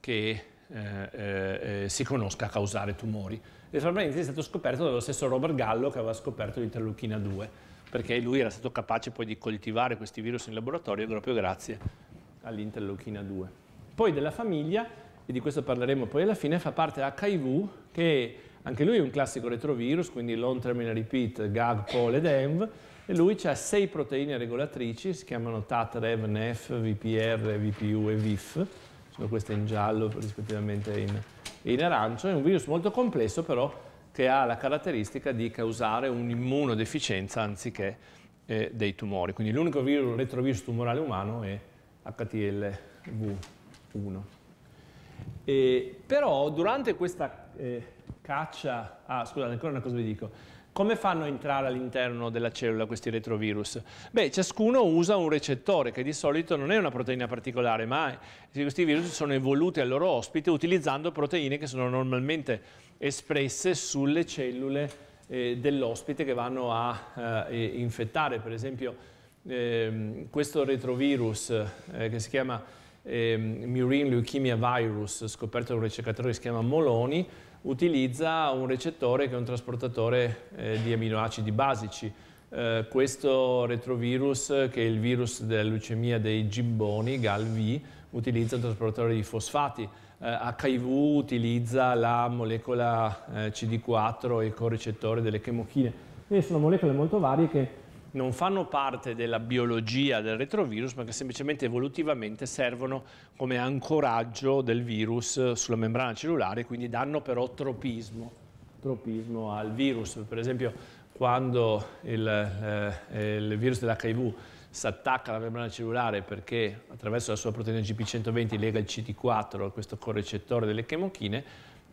che eh, eh, eh si conosca a causare tumori. E è stato scoperto dallo stesso Robert Gallo che aveva scoperto l'interleuchina 2, perché lui era stato capace poi di coltivare questi virus in laboratorio proprio grazie all'interleuchina 2. Poi della famiglia, e di questo parleremo poi alla fine, fa parte HIV che anche lui è un classico retrovirus, quindi long terminal repeat, GAG, POL ed ENV, e lui ha sei proteine regolatrici, si chiamano TAT, REV, NEF, VPR, VPU e VIF, sono queste in giallo rispettivamente in, in arancio, è un virus molto complesso però che ha la caratteristica di causare un'immunodeficienza anziché eh, dei tumori, quindi l'unico virus, retrovirus tumorale umano è HTLV1. E, però durante questa eh, caccia... Ah, scusate, ancora una cosa vi dico. Come fanno a entrare all'interno della cellula questi retrovirus? Beh, ciascuno usa un recettore che di solito non è una proteina particolare, ma questi virus sono evoluti al loro ospite utilizzando proteine che sono normalmente espresse sulle cellule eh, dell'ospite che vanno a eh, infettare. Per esempio, eh, questo retrovirus eh, che si chiama eh, murine leukemia virus, scoperto da un ricercatore che si chiama Moloni, utilizza un recettore che è un trasportatore eh, di aminoacidi basici. Eh, questo retrovirus, che è il virus della leucemia dei gibboni, GALV, utilizza un trasportatore di fosfati. Eh, HIV utilizza la molecola eh, CD4 e il corecettore delle chemochine. Quindi sono molecole molto varie che non fanno parte della biologia del retrovirus, ma che semplicemente evolutivamente servono come ancoraggio del virus sulla membrana cellulare, quindi danno però tropismo, tropismo al virus. Per esempio, quando il, eh, eh il virus dell'HIV si attacca alla membrana cellulare perché attraverso la sua proteina GP120 lega il CT4 a questo correcettore delle chemochine,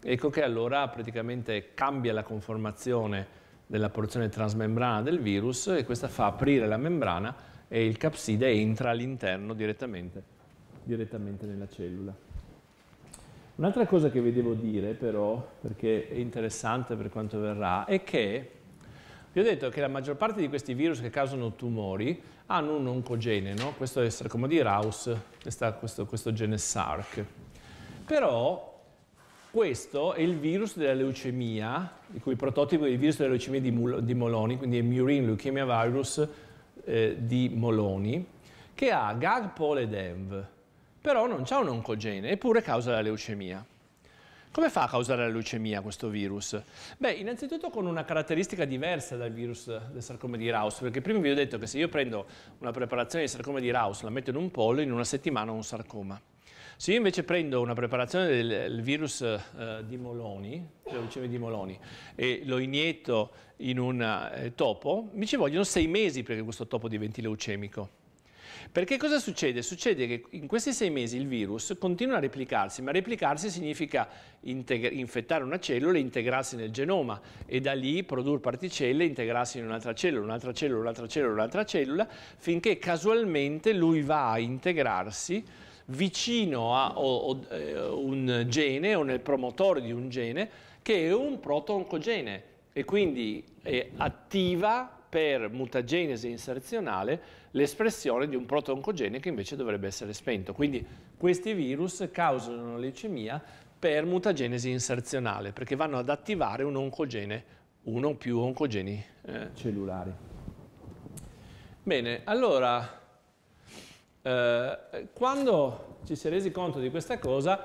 ecco che allora praticamente cambia la conformazione della porzione transmembrana del virus e questa fa aprire la membrana e il capside entra all'interno direttamente, direttamente nella cellula. Un'altra cosa che vi devo dire però, perché è interessante per quanto verrà, è che vi ho detto che la maggior parte di questi virus che causano tumori hanno un oncogene, no? questo è come di Raus, questo, questo gene SARC. Però questo è il virus della leucemia, il cui prototipo è il virus della leucemia di, Mul di Moloni, quindi è murine leukemia virus eh, di Moloni, che ha GAG, POL ed ENV, però non ha un oncogene, eppure causa la leucemia. Come fa a causare la leucemia questo virus? Beh, innanzitutto con una caratteristica diversa dal virus del sarcoma di Raus, perché prima vi ho detto che se io prendo una preparazione di sarcoma di Raus, la metto in un pollo, in una settimana ho un sarcoma. Se io invece prendo una preparazione del virus eh, di Moloni, della cioè leucemia di Moloni, e lo inietto in un eh, topo, mi ci vogliono sei mesi perché questo topo diventi leucemico. Perché cosa succede? Succede che in questi sei mesi il virus continua a replicarsi, ma replicarsi significa infettare una cellula e integrarsi nel genoma e da lì produrre particelle e integrarsi in un'altra cellula, un'altra cellula, un'altra cellula, un'altra cellula, finché casualmente lui va a integrarsi vicino a o, o, eh, un gene o nel promotore di un gene che è un proto-oncogene e quindi attiva per mutagenesi inserzionale l'espressione di un proto-oncogene che invece dovrebbe essere spento. Quindi questi virus causano leucemia per mutagenesi inserzionale perché vanno ad attivare un oncogene, uno o più oncogeni eh. cellulari. Bene, allora eh, quando ci si è resi conto di questa cosa,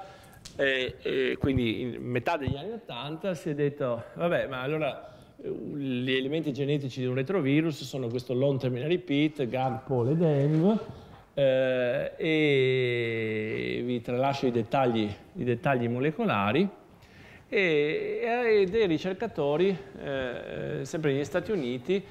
eh, eh, quindi in metà degli anni 80, si è detto, vabbè, ma allora eh, gli elementi genetici di un retrovirus sono questo long terminal repeat, GAN, POL e DENV, eh, e vi tralascio i dettagli, i dettagli molecolari, e, e, dei ricercatori, sempre negli Stati Uniti,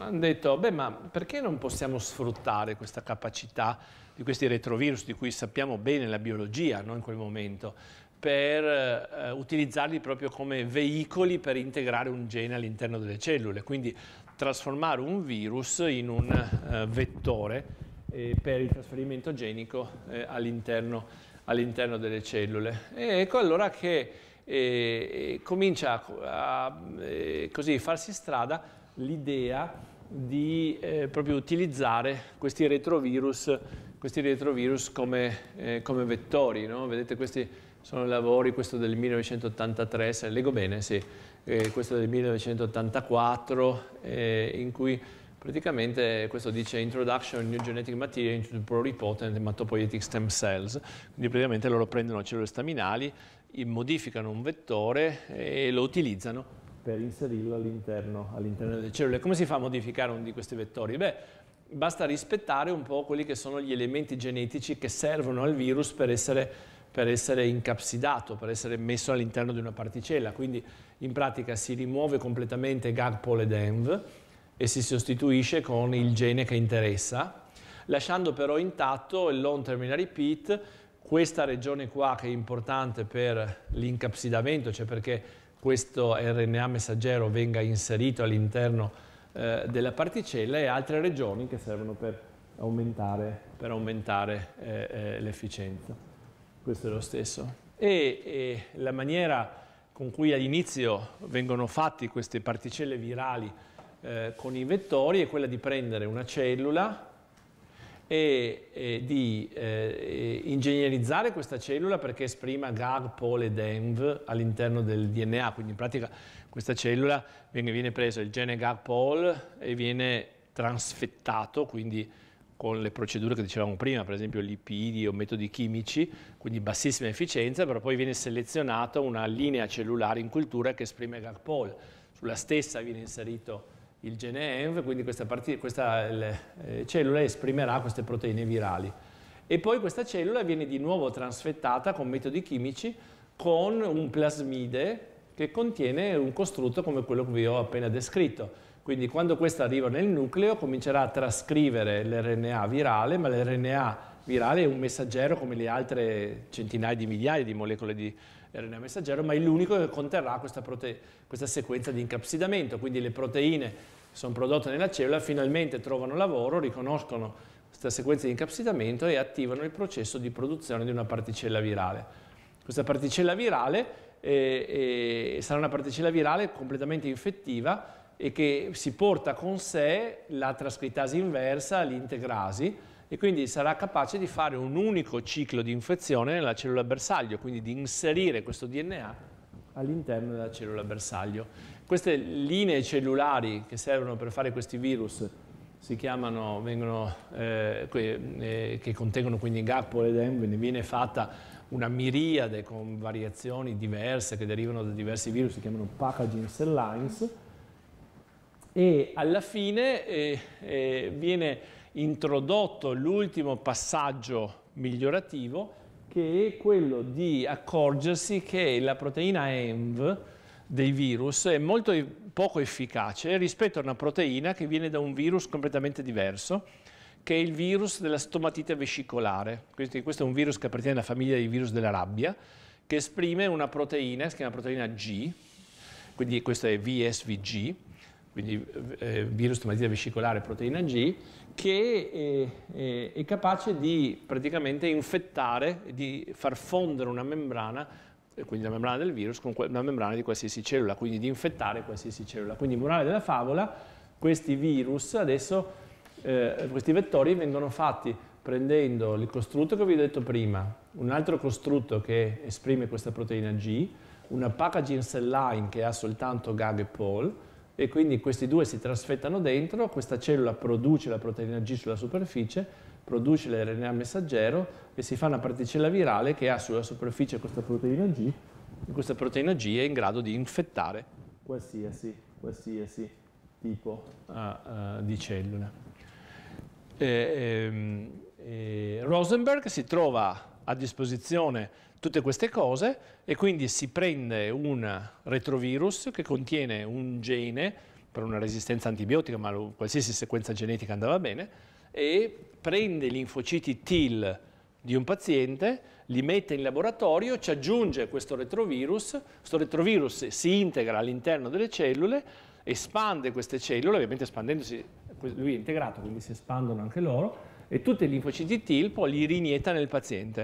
hanno detto, beh ma perché non possiamo sfruttare questa capacità di questi retrovirus di cui sappiamo bene la biologia no, in quel momento, per eh, utilizzarli proprio come veicoli per integrare un gene all'interno delle cellule, quindi trasformare un virus in un eh, vettore eh, per il trasferimento genico eh, all'interno, all delle cellule. E ecco allora che eh, eh, comincia a, a così farsi strada l'idea di eh, proprio utilizzare questi retrovirus, questi retrovirus come, eh, come, vettori. No? Vedete questi sono lavori, questo del 1983, se leggo bene, sì, eh, questo del 1984, eh, in cui praticamente questo dice Introduction New Genetic Material into Pluripotent Hematopoietic Stem Cells, quindi praticamente loro prendono cellule staminali, modificano un vettore eh, e lo utilizzano per inserirlo all'interno all delle cellule. Come si fa a modificare uno di questi vettori? Beh, basta rispettare un po' quelli che sono gli elementi genetici che servono al virus per essere, per essere incapsidato, per essere messo all'interno di una particella. Quindi in pratica si rimuove completamente GAG, POL ed ENV e si sostituisce con il gene che interessa, lasciando però intatto il long terminal repeat, questa regione qua che è importante per l'incapsidamento, cioè perché questo RNA messaggero venga inserito all'interno eh, della particella e altre regioni che servono per aumentare, aumentare eh, eh, l'efficienza. Questo è lo stesso. E, e, la maniera con cui all'inizio vengono fatte queste particelle virali eh, con i vettori è quella di prendere una cellula e, e di eh, ingegnerizzare questa cellula perché esprima GAG, POL e DENV all'interno del DNA, quindi in pratica questa cellula viene, viene preso il gene GAG, POL e viene trasfettato, quindi con le procedure che dicevamo prima, per esempio lipidi o metodi chimici, quindi bassissima efficienza, però poi viene selezionata una linea cellulare in cultura che esprime GAG, POL. Sulla stessa viene inserito il gene ENV, quindi questa, partita, questa eh, cellula esprimerà queste proteine virali. E poi questa cellula viene di nuovo trasfettata con metodi chimici con un plasmide che contiene un costrutto come quello che vi ho appena descritto. Quindi quando questa arriva nel nucleo comincerà a trascrivere l'RNA virale, ma l'RNA virale è un messaggero come le altre centinaia di migliaia di molecole di, RNA messaggero, ma è l'unico che conterrà questa, questa sequenza di incapsidamento, quindi le proteine sono prodotte nella cellula, finalmente trovano lavoro, riconoscono questa sequenza di incapsidamento e attivano il processo di produzione di una particella virale. Questa particella virale eh, eh, sarà una particella virale completamente infettiva e che si porta con sé la trascrittasi inversa, l'integrasi, e quindi sarà capace di fare un unico ciclo di infezione nella cellula bersaglio, quindi di inserire questo DNA all'interno della cellula bersaglio. Queste linee cellulari che servono per fare questi virus si chiamano, vengono, eh, que, eh, che contengono quindi GAP gapoledem, quindi viene fatta una miriade con variazioni diverse che derivano da diversi virus, si chiamano packaging cell lines, e alla fine eh, eh viene introdotto l'ultimo passaggio migliorativo che è quello di accorgersi che la proteina ENV dei virus è molto poco efficace rispetto a una proteina che viene da un virus completamente diverso che è il virus della stomatite vescicolare. Questo è un virus che appartiene alla famiglia dei virus della rabbia che esprime una proteina, si chiama proteina G, quindi questo è VSVG, quindi eh, virus tomatite vescicolare proteina G, che è, eh, è, eh, è, capace di praticamente infettare, di far fondere una membrana, eh, quindi la membrana del virus, con la membrana di qualsiasi cellula, quindi di infettare qualsiasi cellula. Quindi morale della favola, questi virus adesso, eh, questi vettori vengono fatti prendendo il costrutto che vi ho detto prima, un altro costrutto che esprime questa proteina G, una packaging cell line che ha soltanto GAG e POL, e quindi questi due si trasfettano dentro, questa cellula produce la proteina G sulla superficie, produce l'RNA messaggero e si fa una particella virale che ha sulla superficie questa proteina G e questa proteina G è in grado di infettare qualsiasi, qualsiasi tipo eh, ah, uh, di cellula. E, e, ehm, e Rosenberg si trova a disposizione tutte queste cose e quindi si prende un retrovirus che contiene un gene per una resistenza antibiotica, ma qualsiasi sequenza genetica andava bene, e prende gli linfociti TIL di un paziente, li mette in laboratorio, ci aggiunge questo retrovirus, questo retrovirus si integra all'interno delle cellule, espande queste cellule, ovviamente espandendosi, lui è integrato, quindi si espandono anche loro, e tutti gli linfociti T poi li rinieta nel paziente.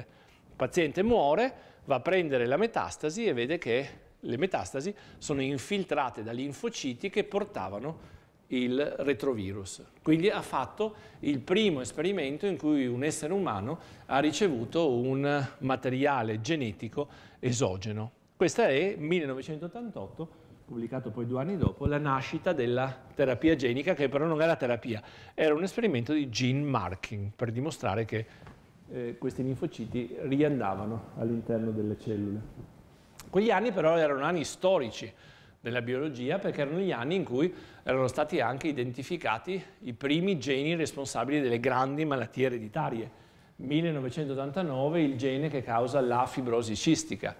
Il paziente muore, va a prendere la metastasi e vede che le metastasi sono infiltrate da linfociti che portavano il retrovirus. Quindi ha fatto il primo esperimento in cui un essere umano ha ricevuto un materiale genetico esogeno. Questa è 1988 pubblicato poi due anni dopo, la nascita della terapia genica, che però non era terapia, era un esperimento di gene marking per dimostrare che eh, questi linfociti riandavano all'interno delle cellule. Quegli anni però erano anni storici della biologia perché erano gli anni in cui erano stati anche identificati i primi geni responsabili delle grandi malattie ereditarie. 1989 il gene che causa la fibrosi cistica,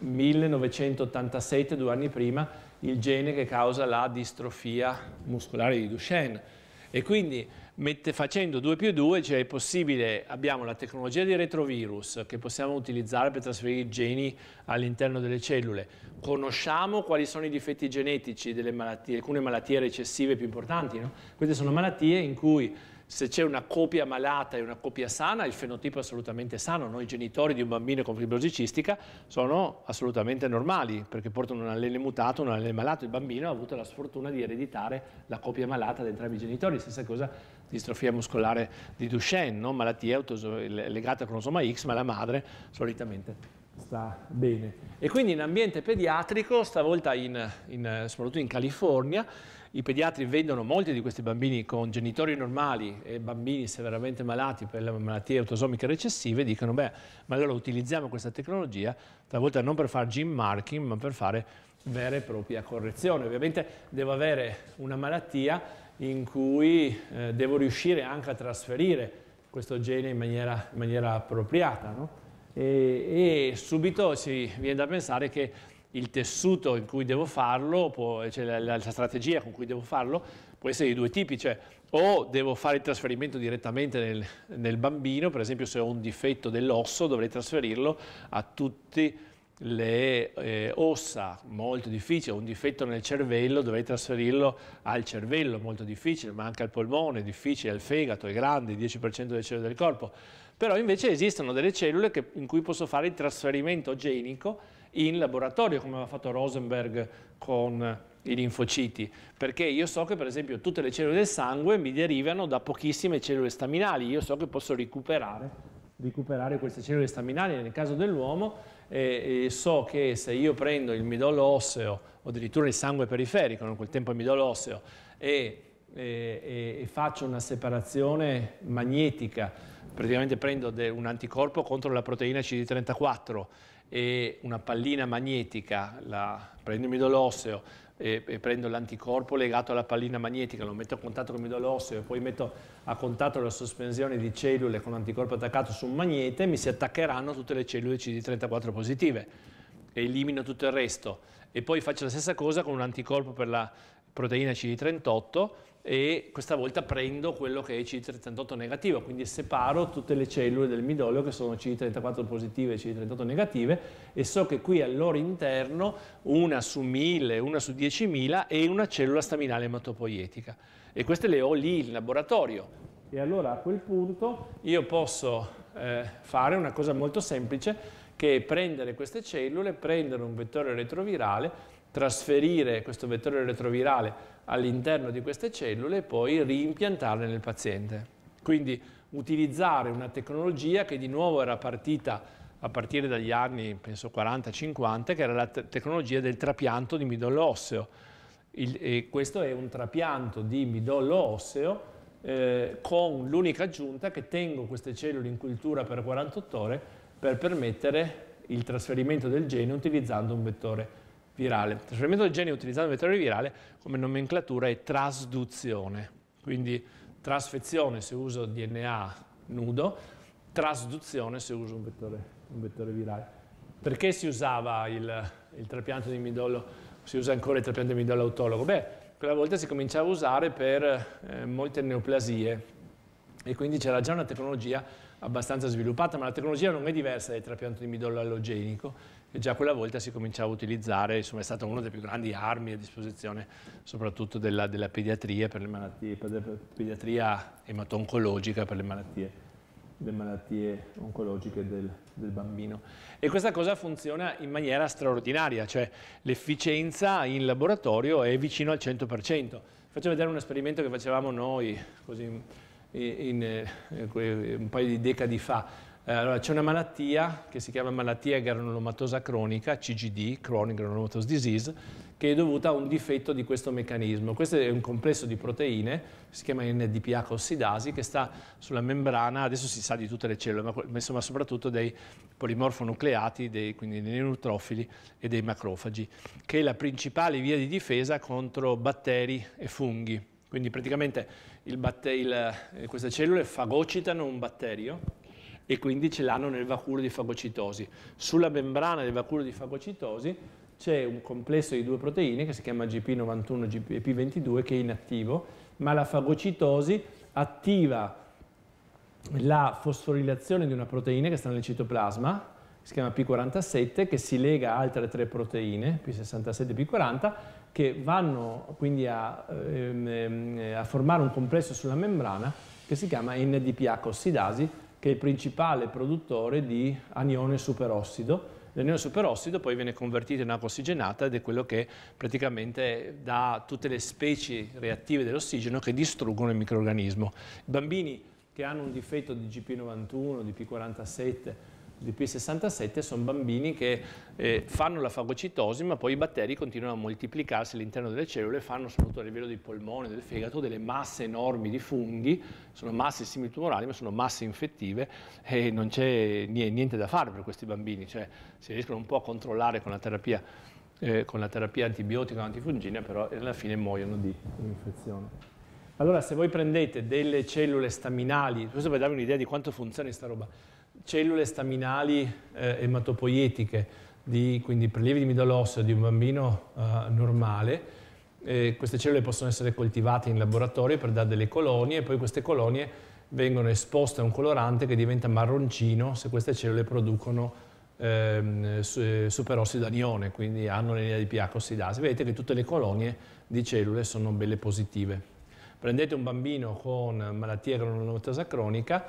1987, due anni prima, il gene che causa la distrofia muscolare di Duchenne. E quindi mette, facendo 2 più 2, cioè è possibile, abbiamo la tecnologia di retrovirus che possiamo utilizzare per trasferire i geni all'interno delle cellule. Conosciamo quali sono i difetti genetici delle malattie, alcune malattie recessive più importanti. No? Queste sono malattie in cui se c'è una copia malata e una copia sana, il fenotipo è assolutamente sano. Noi genitori di un bambino con fibrosi cistica sono assolutamente normali, perché portano un allele mutato, un allele malato. Il bambino ha avuto la sfortuna di ereditare la copia malata di entrambi i genitori. Stessa cosa distrofia muscolare di Duchenne, no? malattia legata al cromosoma X, ma la madre solitamente sta bene. E quindi in ambiente pediatrico, stavolta in, in, soprattutto in California, i pediatri vedono molti di questi bambini con genitori normali e bambini severamente malati per le malattie autosomiche recessive, dicono beh, ma allora utilizziamo questa tecnologia talvolta non per fare gene marking, ma per fare vera e propria correzione. Ovviamente devo avere una malattia in cui eh, devo riuscire anche a trasferire questo gene in maniera, in maniera appropriata. No? E, e subito si viene da pensare che il tessuto in cui devo farlo, può, cioè la, la, strategia con cui devo farlo, può essere di due tipi, cioè o devo fare il trasferimento direttamente nel, nel bambino, per esempio se ho un difetto dell'osso dovrei trasferirlo a tutte le eh, ossa, molto difficile, un difetto nel cervello, dovrei trasferirlo al cervello, molto difficile, ma anche al polmone, difficile, al fegato, è grande, 10% delle cellule del corpo. Però invece esistono delle cellule che, in cui posso fare il trasferimento genico in laboratorio, come aveva fatto Rosenberg con eh, i linfociti, perché io so che per esempio tutte le cellule del sangue mi derivano da pochissime cellule staminali, io so che posso recuperare, recuperare queste cellule staminali nel caso dell'uomo e, e, so che se io prendo il midollo osseo o addirittura il sangue periferico, in quel tempo il midollo osseo, e, e, e faccio una separazione magnetica, praticamente prendo de, un anticorpo contro la proteina CD34 e una pallina magnetica, la, prendo il midollo osseo e, e prendo l'anticorpo legato alla pallina magnetica, lo metto a contatto con il midollo osseo e poi metto a contatto la sospensione di cellule con l'anticorpo attaccato su un magnete, mi si attaccheranno tutte le cellule CD34 positive e elimino tutto il resto. E poi faccio la stessa cosa con un anticorpo per la proteina CD38 e questa volta prendo quello che è CD38 negativo, quindi separo tutte le cellule del midollo che sono CD34 positive e CD38 negative e so che qui al loro interno una su 1000, una su 10.000 è una cellula staminale ematopoietica e queste le ho lì in laboratorio. E allora a quel punto io posso eh, fare una cosa molto semplice che è prendere queste cellule, prendere un vettore retrovirale, trasferire questo vettore retrovirale all'interno di queste cellule e poi rimpiantarle nel paziente. Quindi utilizzare una tecnologia che di nuovo era partita a partire dagli anni penso 40-50, che era la te tecnologia del trapianto di midollo osseo. Il, questo è un trapianto di midollo osseo eh, con l'unica aggiunta che tengo queste cellule in cultura per 48 ore per permettere il trasferimento del gene utilizzando un vettore virale. Il trasferimento del gene utilizzando un vettore virale come nomenclatura è trasduzione, quindi trasfezione se uso DNA nudo, trasduzione se uso un vettore, un vettore virale. Perché si usava il, il, trapianto di midollo, si usa ancora il trapianto di midollo autologo? Beh, quella volta si cominciava a usare per eh, molte neoplasie e quindi c'era già una tecnologia abbastanza sviluppata, ma la tecnologia non è diversa dal trapianto di midollo allogenico, e già quella volta si cominciava a utilizzare, insomma è stata una delle più grandi armi a disposizione soprattutto della, della pediatria, per le malattie, per la pediatria ematoncologica per le malattie, le malattie oncologiche del, del bambino. E questa cosa funziona in maniera straordinaria, cioè l'efficienza in laboratorio è vicino al 100%. Faccio vedere un esperimento che facevamo noi così in, in, in, eh, un paio di decadi fa eh, allora, c'è una malattia che si chiama malattia granulomatosa cronica, CGD, Chronic Granulomatous Disease, che è dovuta a un difetto di questo meccanismo. Questo è un complesso di proteine, si chiama NDPH ossidasi, che sta sulla membrana, adesso si sa di tutte le cellule, ma insomma soprattutto dei polimorfonucleati, dei, quindi dei neutrofili e dei macrofagi, che è la principale via di difesa contro batteri e funghi. Quindi praticamente il batte- il, eh, queste cellule fagocitano un batterio, e quindi ce l'hanno nel vacuolo di fagocitosi. Sulla membrana del vacuolo di fagocitosi c'è un complesso di due proteine che si chiama GP91 e p 22 che è inattivo, ma la fagocitosi attiva la fosforilazione di una proteina che sta nel citoplasma, si chiama P47, che si lega a altre tre proteine, P67 e P40, che vanno quindi a, ehm, ehm, a formare un complesso sulla membrana che si chiama NDPH ossidasi, che è il principale produttore di anione superossido. L'anione superossido poi viene convertito in acqua ossigenata ed è quello che praticamente dà tutte le specie reattive dell'ossigeno che distruggono il microorganismo. I bambini che hanno un difetto di GP91, di P47 di P67 sono bambini che eh, fanno la fagocitosi ma poi i batteri continuano a moltiplicarsi all'interno delle cellule, e fanno soprattutto a livello del polmone, del fegato, delle masse enormi di funghi, sono masse similitumorali ma sono masse infettive e non c'è niente da fare per questi bambini, cioè si riescono un po' a controllare con la terapia, eh, con la terapia antibiotica o antifungina però alla fine muoiono di infezione. Allora se voi prendete delle cellule staminali, questo per darvi un'idea di quanto funziona questa roba, cellule staminali eh, ematopoietiche, di, quindi prelievi di midollo osseo di un bambino eh, normale, eh, queste cellule possono essere coltivate in laboratorio per dare delle colonie e poi queste colonie vengono esposte a un colorante che diventa marroncino se queste cellule producono ehm, eh, superossido anione, quindi hanno l'linea di pH ossidasi. Vedete che tutte le colonie di cellule sono belle positive. Prendete un bambino con malattia granulomatose cronica,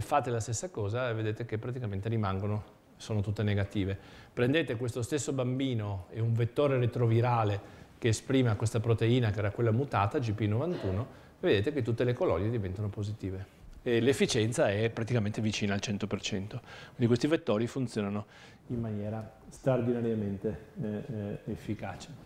fate la stessa cosa e vedete che praticamente rimangono, sono tutte negative. Prendete questo stesso bambino e un vettore retrovirale che esprime questa proteina, che era quella mutata, GP91, e vedete che tutte le colonie diventano positive. L'efficienza è praticamente vicina al 100%, quindi questi vettori funzionano in maniera straordinariamente eh, eh efficace.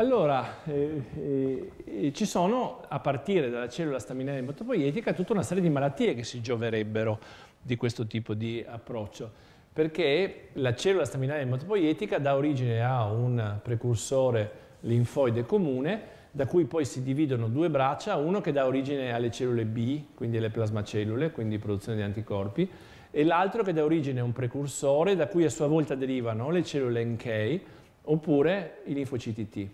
Allora, eh, eh, ci sono, a partire dalla cellula staminale ematopoietica, tutta una serie di malattie che si gioverebbero di questo tipo di approccio, perché la cellula staminale ematopoietica dà origine a un precursore linfoide comune, da cui poi si dividono due braccia, uno che dà origine alle cellule B, quindi alle plasmacellule, quindi produzione di anticorpi, e l'altro che dà origine a un precursore da cui a sua volta derivano le cellule NK oppure i linfociti T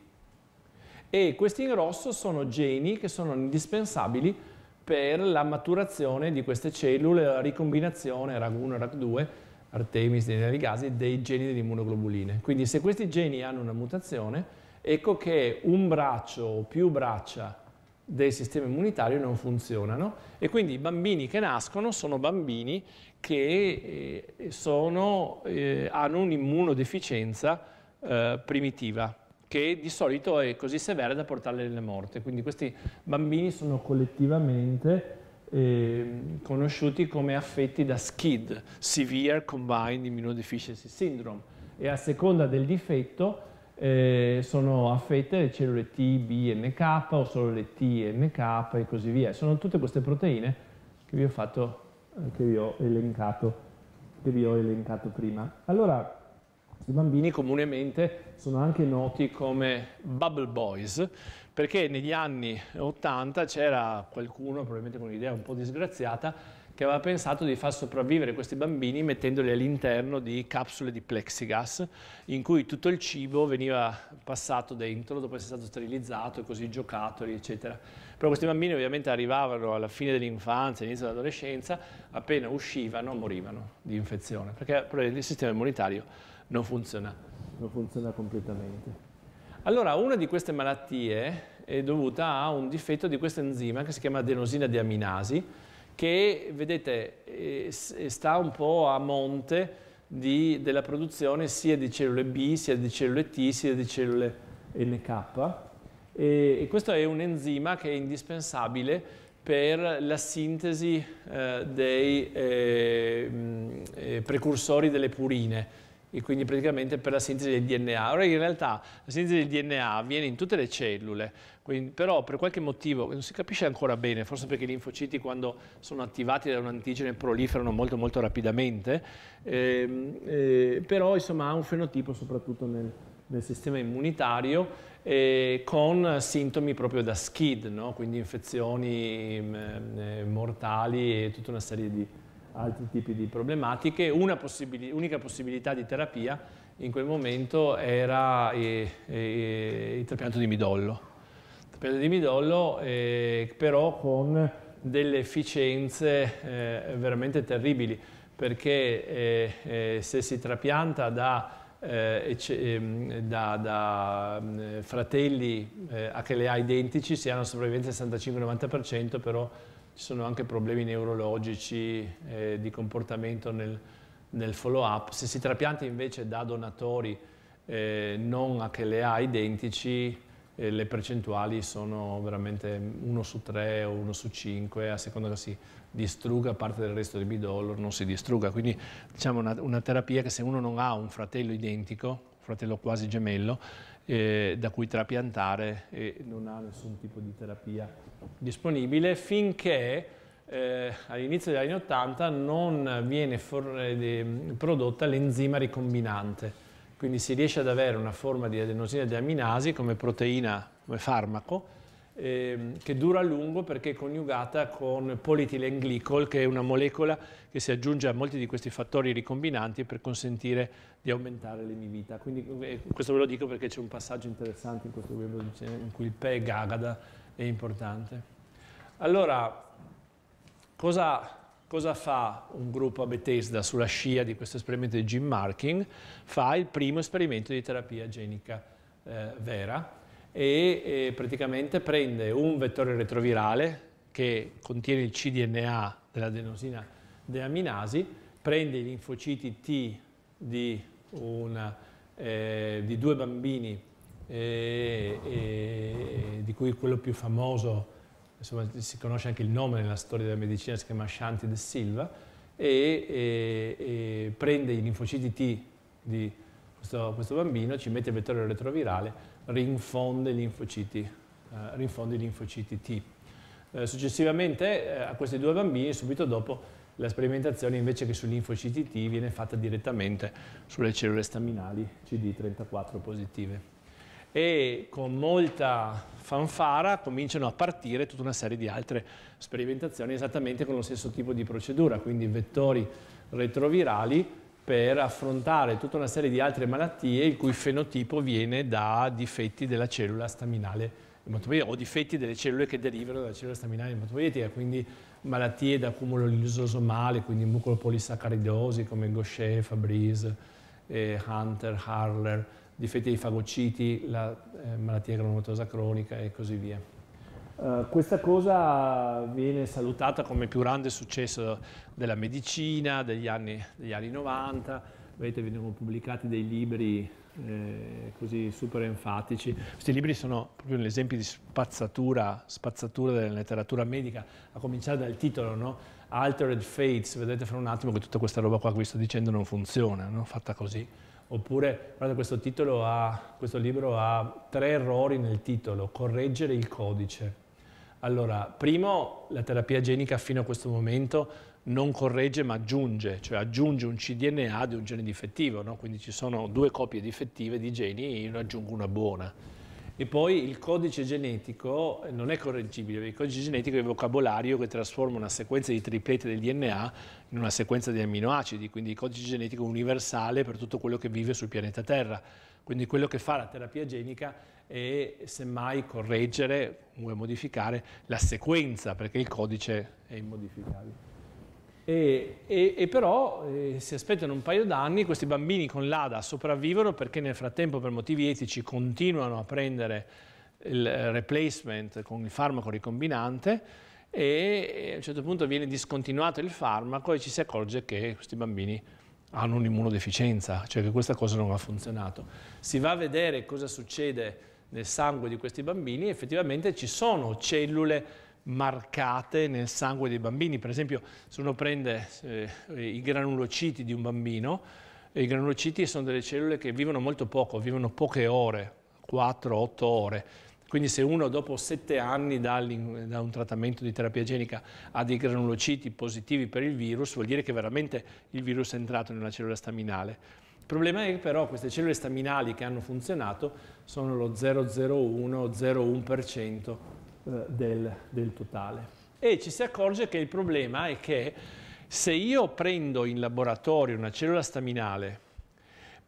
e questi in rosso sono geni che sono indispensabili per la maturazione di queste cellule, la ricombinazione RAG1 e RAG2, Artemis, dei gasi, dei geni dell'immunoglobuline. Quindi se questi geni hanno una mutazione, ecco che un braccio o più braccia del sistema immunitario non funzionano e quindi i bambini che nascono sono bambini che eh, sono, eh, hanno un'immunodeficienza eh, primitiva che di solito è così severa da portarle alla morte. Quindi questi bambini sono collettivamente eh, conosciuti come affetti da SCID, Severe Combined Immunodeficiency Syndrome, e a seconda del difetto eh, sono affette le cellule T, B NK o solo le T NK e così via. Sono tutte queste proteine che vi ho fatto, eh, che vi ho elencato, che vi ho elencato prima. Allora, i bambini comunemente sono anche noti come bubble boys, perché negli anni 80 c'era qualcuno, probabilmente con un'idea un po' disgraziata, che aveva pensato di far sopravvivere questi bambini mettendoli all'interno di capsule di plexigas in cui tutto il cibo veniva passato dentro dopo essere stato sterilizzato e così giocattoli eccetera. Però questi bambini ovviamente arrivavano alla fine dell'infanzia, all'inizio dell'adolescenza, appena uscivano morivano di infezione perché il sistema immunitario non funziona. Non funziona completamente. Allora, una di queste malattie è dovuta a un difetto di questo enzima che si chiama adenosina deaminasi, che, vedete, sta un po' a monte di, della produzione sia di cellule B, sia di cellule T, sia di cellule NK. E, e questo è un enzima che è indispensabile per la sintesi eh, dei eh, mm, eh precursori delle purine, e quindi praticamente per la sintesi del DNA. Ora in realtà la sintesi del DNA avviene in tutte le cellule, quindi, però per qualche motivo non si capisce ancora bene, forse perché i linfociti quando sono attivati da un antigene proliferano molto molto rapidamente, eh, eh, però insomma ha un fenotipo soprattutto nel, nel sistema immunitario eh, con sintomi proprio da SCID, no? quindi infezioni mm, eh, mortali e tutta una serie di altri tipi di problematiche. Una possibili, unica possibilità di terapia in quel momento era eh, eh, il trapianto di midollo. Il trapianto di midollo eh, però con delle efficienze eh, veramente terribili perché eh, eh, se si trapianta da, ehm, da, da mm, fratelli HLA identici si ha una sopravvivenza del 65-90% però ci sono anche problemi neurologici eh, di comportamento nel, nel follow up. Se si trapianta invece da donatori eh, non a che le ha identici, eh, le percentuali sono veramente 1 su 3 o 1 su 5, a seconda che si distrugga parte del resto del bidollo non si distrugga. Quindi diciamo una, una terapia che se uno non ha un fratello identico, un fratello quasi gemello, eh, da cui trapiantare e non ha nessun tipo di terapia disponibile finché eh, all'inizio degli anni 80 non viene eh, prodotta l'enzima ricombinante. Quindi si riesce ad avere una forma di adenosina di deaminasi come proteina, come farmaco, ehm, che dura a lungo perché è coniugata con polietilenglicol, che è una molecola che si aggiunge a molti di questi fattori ricombinanti per consentire di aumentare l'emivita. Quindi eh, questo ve lo dico perché c'è un passaggio interessante in questo web in cui il PE Gagada è importante. Allora, cosa Cosa fa un gruppo a Bethesda sulla scia di questo esperimento di gene marking? Fa il primo esperimento di terapia genica eh, vera e eh, praticamente prende un vettore retrovirale che contiene il cDNA dell'adenosina deaminasi, prende i linfociti T di, una, eh, di due bambini, eh, eh, di cui quello più famoso, insomma, si conosce anche il nome nella storia della medicina, si chiama Shanti De Silva, e prende i linfociti T di questo, questo bambino, ci mette il vettore retrovirale rinfonde i linfociti, eh, rinfonde linfociti T. Eh, successivamente eh, a questi due bambini, subito dopo, la sperimentazione invece che sui linfociti T viene fatta direttamente sulle cellule staminali CD34 positive. E con molta fanfara cominciano a partire tutta una serie di altre sperimentazioni esattamente con lo stesso tipo di procedura, quindi vettori retrovirali per affrontare tutta una serie di altre malattie il cui fenotipo viene da difetti della cellula staminale ematopoietica o difetti delle cellule che derivano dalla cellula staminale ematopoietica, quindi malattie da cumulo lisosomale, quindi mucolopolisaccharidosi come Gaucher, Fabrice, eh, Hunter, Harler, difetti dei fagociti, la eh, malattia granulomatosa cronica e così via. Eh, questa cosa viene salutata come più grande successo della medicina degli anni, degli anni 90, vedete vengono pubblicati dei libri eh, così super enfatici. Questi libri sono proprio un esempio di spazzatura, spazzatura della letteratura medica, a cominciare dal titolo, no? Altered Fates, vedete fra un attimo che tutta questa roba qua che vi sto dicendo non funziona, no? fatta così. Oppure, guardate, questo, ha, questo libro ha tre errori nel titolo, correggere il codice allora, primo, la terapia genica fino a questo momento non corregge ma aggiunge, cioè aggiunge un cDNA di un gene difettivo, no? quindi ci sono due copie difettive di geni e io ne aggiungo una buona. E poi il codice genetico eh, non è correggibile, il codice genetico è il vocabolario che trasforma una sequenza di triplete del DNA in una sequenza di amminoacidi, quindi il codice genetico universale per tutto quello che vive sul pianeta Terra. Quindi quello che fa la terapia genica e semmai correggere, o modificare la sequenza, perché il codice è immodificabile. E, e, e, però eh, si aspettano un paio d'anni, questi bambini con l'ADA sopravvivono perché nel frattempo per motivi etici continuano a prendere il replacement con il farmaco ricombinante e a un certo punto viene discontinuato il farmaco e ci si accorge che questi bambini hanno un'immunodeficienza, cioè che questa cosa non ha funzionato. Si va a vedere cosa succede nel sangue di questi bambini, effettivamente ci sono cellule marcate nel sangue dei bambini. Per esempio, se uno prende eh, i granulociti di un bambino, eh, i granulociti sono delle cellule che vivono molto poco, vivono poche ore, 4-8 ore. Quindi se uno dopo 7 anni da un trattamento di terapia genica ha dei granulociti positivi per il virus, vuol dire che veramente il virus è entrato nella cellula staminale. Il problema è che però queste cellule staminali che hanno funzionato sono lo 0,01-0,1% eh, del, del totale. E ci si accorge che il problema è che se io prendo in laboratorio una cellula staminale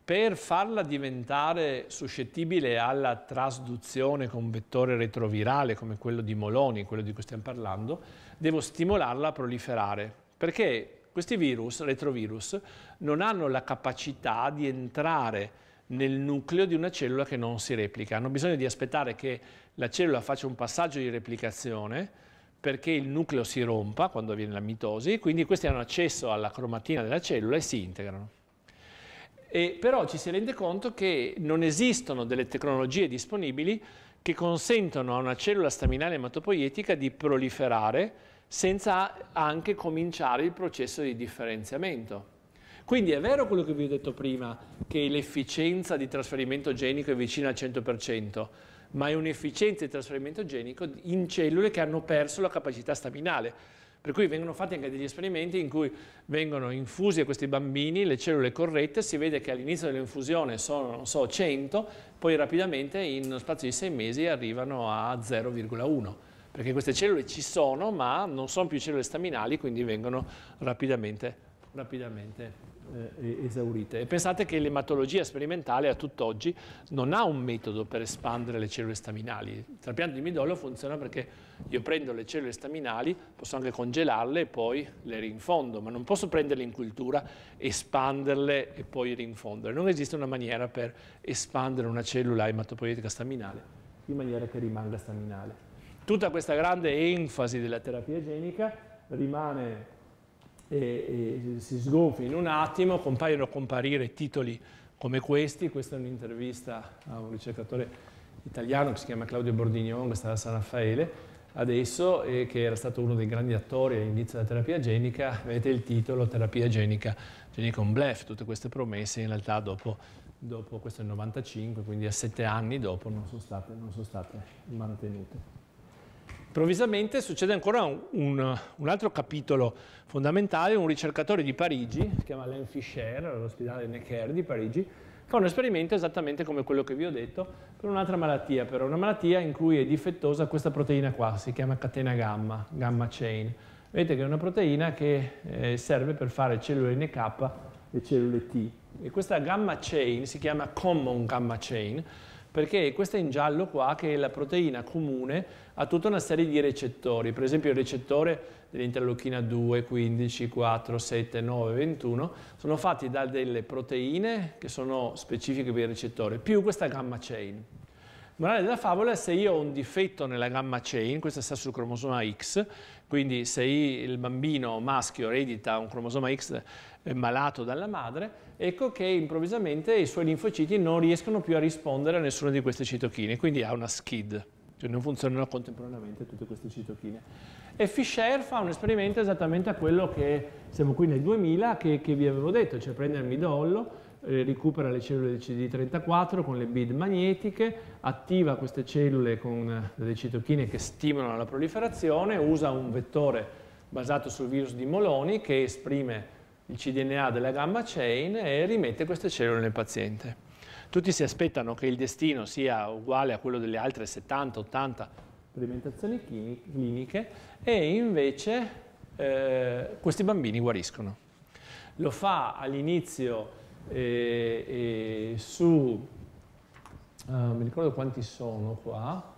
per farla diventare suscettibile alla trasduzione con vettore retrovirale come quello di Moloni, quello di cui stiamo parlando, devo stimolarla a proliferare. Perché questi virus, retrovirus, non hanno la capacità di entrare nel nucleo di una cellula che non si replica. Hanno bisogno di aspettare che la cellula faccia un passaggio di replicazione perché il nucleo si rompa quando avviene la mitosi, quindi questi hanno accesso alla cromatina della cellula e si integrano. E però ci si rende conto che non esistono delle tecnologie disponibili che consentono a una cellula staminale ematopoietica di proliferare senza anche cominciare il processo di differenziamento. Quindi è vero quello che vi ho detto prima, che l'efficienza di trasferimento genico è vicina al 100%, ma è un'efficienza di trasferimento genico in cellule che hanno perso la capacità staminale. Per cui vengono fatti anche degli esperimenti in cui vengono infusi a questi bambini le cellule corrette, si vede che all'inizio dell'infusione sono, non so, 100, poi rapidamente in uno spazio di 6 mesi arrivano a 0,1 perché queste cellule ci sono ma non sono più cellule staminali quindi vengono rapidamente, rapidamente eh, esaurite. E pensate che l'ematologia sperimentale a tutt'oggi non ha un metodo per espandere le cellule staminali. Il trapianto di midollo funziona perché io prendo le cellule staminali, posso anche congelarle e poi le rinfondo, ma non posso prenderle in cultura, espanderle e poi rinfondere. Non esiste una maniera per espandere una cellula ematopoietica staminale in maniera che rimanga staminale. Tutta questa grande enfasi della terapia genica rimane e, e si sgonfia in un attimo, compaiono a comparire titoli come questi, questa è un'intervista a un ricercatore italiano che si chiama Claudio Bordignon, che sta a San Raffaele, adesso e che era stato uno dei grandi attori all'inizio della terapia genica, vedete il titolo Terapia genica, genica un blef, tutte queste promesse in realtà dopo, dopo questo è il 95, quindi a sette anni dopo non sono state, non sono state mantenute improvvisamente succede ancora un, un, un, altro capitolo fondamentale, un ricercatore di Parigi, si chiama Alain Fischer, all'ospedale Necker di Parigi, fa un esperimento esattamente come quello che vi ho detto per un'altra malattia, per una malattia in cui è difettosa questa proteina qua, si chiama catena gamma, gamma chain. Vedete che è una proteina che eh, serve per fare cellule NK e cellule T. E questa gamma chain si chiama common gamma chain, perché questa in giallo qua che è la proteina comune a tutta una serie di recettori, per esempio il recettore dell'interleuchina 2, 15, 4, 7, 9, 21, sono fatti da delle proteine che sono specifiche per il recettore, più questa gamma chain. Il morale della favola è se io ho un difetto nella gamma chain, questa sta sul cromosoma X, quindi se il bambino maschio eredita un cromosoma X eh, malato dalla madre, ecco che improvvisamente i suoi linfociti non riescono più a rispondere a nessuna di queste citochine, quindi ha una skid, cioè non funzionano contemporaneamente tutte queste citochine. E Fischer fa un esperimento esattamente a quello che, siamo qui nel 2000, che, che vi avevo detto, cioè prende il midollo, eh, recupera le cellule del CD34 con le bid magnetiche, attiva queste cellule con eh, delle citochine che stimolano la proliferazione, usa un vettore basato sul virus di Moloni che esprime il cDNA della gamma chain e rimette queste cellule nel paziente. Tutti si aspettano che il destino sia uguale a quello delle altre 70-80 sperimentazioni cliniche e invece eh, questi bambini guariscono. Lo fa all'inizio eh, eh, su, ah, mi ricordo quanti sono qua,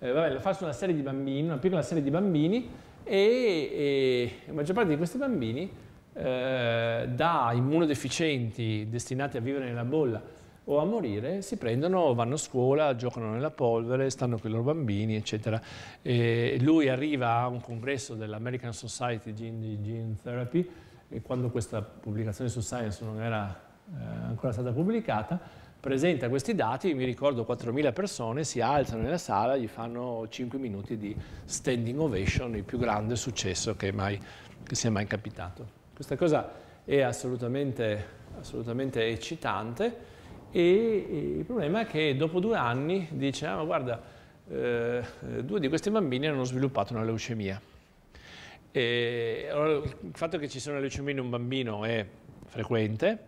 eh, vabbè, lo fa su una serie di bambini, una piccola serie di bambini e, e la maggior parte di questi bambini eh, da immunodeficienti destinati a vivere nella bolla o a morire, si prendono, vanno a scuola, giocano nella polvere, stanno con i loro bambini, eccetera. E lui arriva a un congresso dell'American Society di Gene Therapy, e quando questa pubblicazione su Science non era eh, ancora stata pubblicata, presenta questi dati, mi ricordo 4.000 persone si alzano nella sala, gli fanno 5 minuti di standing ovation, il più grande successo che, mai, che sia mai capitato. Questa cosa è assolutamente, assolutamente eccitante e il problema è che dopo due anni dice, ah ma guarda, eh, due di questi bambini hanno sviluppato una leucemia. E, allora, il fatto che ci sia una leucemia in un bambino è frequente,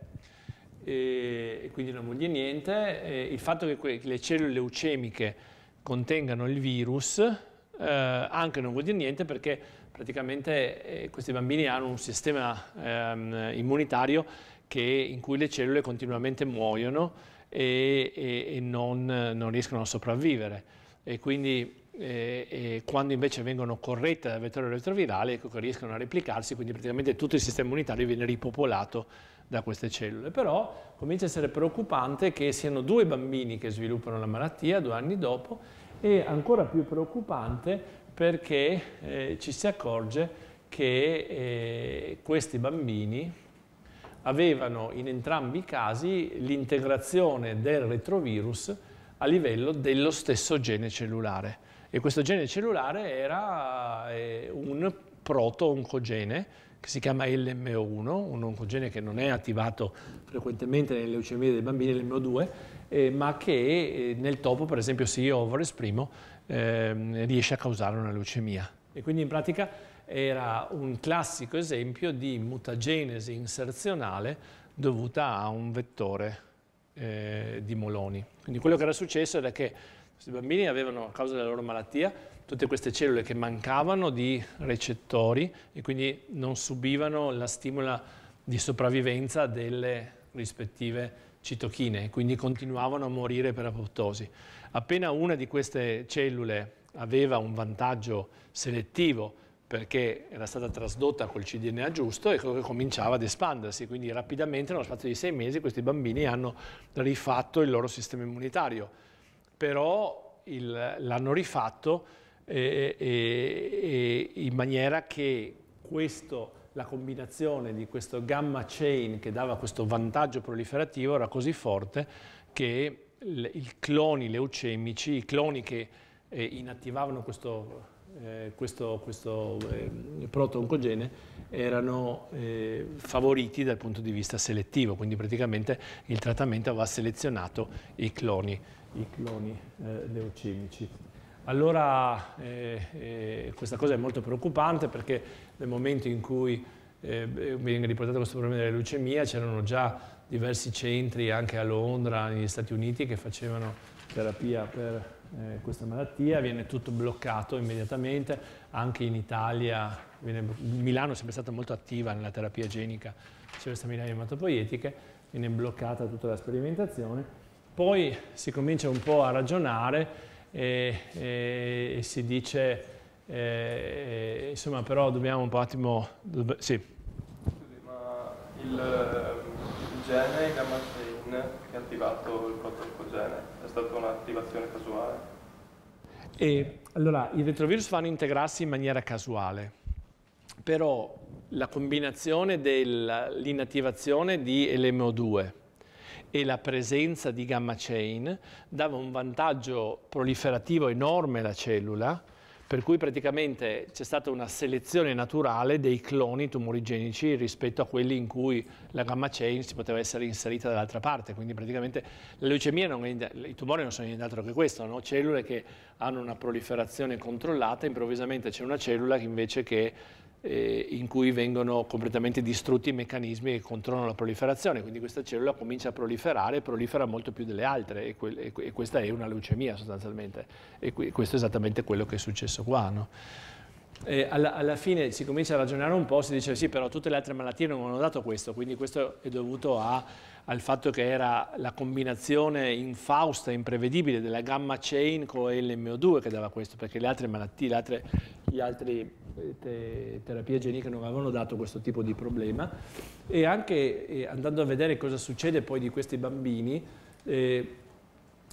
e quindi non vuol dire niente. E il fatto che le cellule leucemiche contengano il virus eh, anche non vuol dire niente perché praticamente eh, questi bambini hanno un sistema ehm, immunitario che, in cui le cellule continuamente muoiono e, e, e non, non, riescono a sopravvivere. E quindi eh, quando invece vengono corrette dal vettore retrovirale ecco, riescono a replicarsi, quindi praticamente tutto il sistema immunitario viene ripopolato da queste cellule. Però comincia a essere preoccupante che siano due bambini che sviluppano la malattia due anni dopo e ancora più preoccupante perché eh, ci si accorge che eh, questi bambini avevano in entrambi i casi l'integrazione del retrovirus a livello dello stesso gene cellulare e questo gene cellulare era eh, un proto-oncogene che si chiama LMO1, un oncogene che non è attivato frequentemente nelle leucemie dei bambini, LMO2, eh, ma che eh, nel topo per esempio se io overesprimo eh, riesce a causare una leucemia. E quindi in pratica era un classico esempio di mutagenesi inserzionale dovuta a un vettore eh, di Moloni. Quindi quello che era successo era che questi bambini avevano, a causa della loro malattia, tutte queste cellule che mancavano di recettori e quindi non subivano la stimola di sopravvivenza delle rispettive citochine, quindi continuavano a morire per apoptosi. Appena una di queste cellule aveva un vantaggio selettivo perché era stata trasdotta col cDNA giusto e cominciava ad espandersi, quindi rapidamente nello spazio di sei mesi questi bambini hanno rifatto il loro sistema immunitario, però l'hanno rifatto eh, eh, in maniera che questo la combinazione di questo gamma chain che dava questo vantaggio proliferativo era così forte che i cloni leucemici, i cloni che eh, inattivavano questo, eh, questo, questo eh, erano eh, favoriti dal punto di vista selettivo, quindi praticamente il trattamento aveva selezionato i cloni, i cloni eh, leucemici. Allora eh, questa cosa è molto preoccupante perché nel momento in cui eh, viene riportato questo problema della leucemia, c'erano già diversi centri anche a Londra, negli Stati Uniti, che facevano terapia per eh, questa malattia, viene tutto bloccato immediatamente, anche in Italia, viene, Milano è sempre stata molto attiva nella terapia genica celestamina ematopoietiche, viene bloccata tutta la sperimentazione, poi si comincia un po' a ragionare e, e, e si dice, eh, insomma però dobbiamo un po' attimo, dobb sì. ma il ehm, gene, e gamma chain, che ha attivato il protocogene? È stata un'attivazione casuale? E, allora, i retrovirus vanno integrarsi in maniera casuale, però la combinazione dell'inattivazione di LMO2 e la presenza di gamma chain dava un vantaggio proliferativo enorme alla cellula, per cui praticamente c'è stata una selezione naturale dei cloni tumorigenici rispetto a quelli in cui la gamma chain si poteva essere inserita dall'altra parte, quindi praticamente la leucemia, non è, i tumori non sono nient'altro che questo, no? cellule che hanno una proliferazione controllata, improvvisamente c'è una cellula che invece che eh, in cui vengono completamente distrutti i meccanismi che controllano la proliferazione, quindi questa cellula comincia a proliferare e prolifera molto più delle altre e, que e, e questa è una leucemia sostanzialmente e questo è esattamente quello che è successo qua. No? Alla, alla, fine si comincia a ragionare un po', si dice sì, però tutte le altre malattie non hanno dato questo, quindi questo è dovuto a, al fatto che era la combinazione infausta, imprevedibile della gamma chain con l'MO2 che dava questo, perché le altre malattie, le altre, gli altri te, terapie geniche non avevano dato questo tipo di problema e anche eh, andando a vedere cosa succede poi di questi bambini, eh,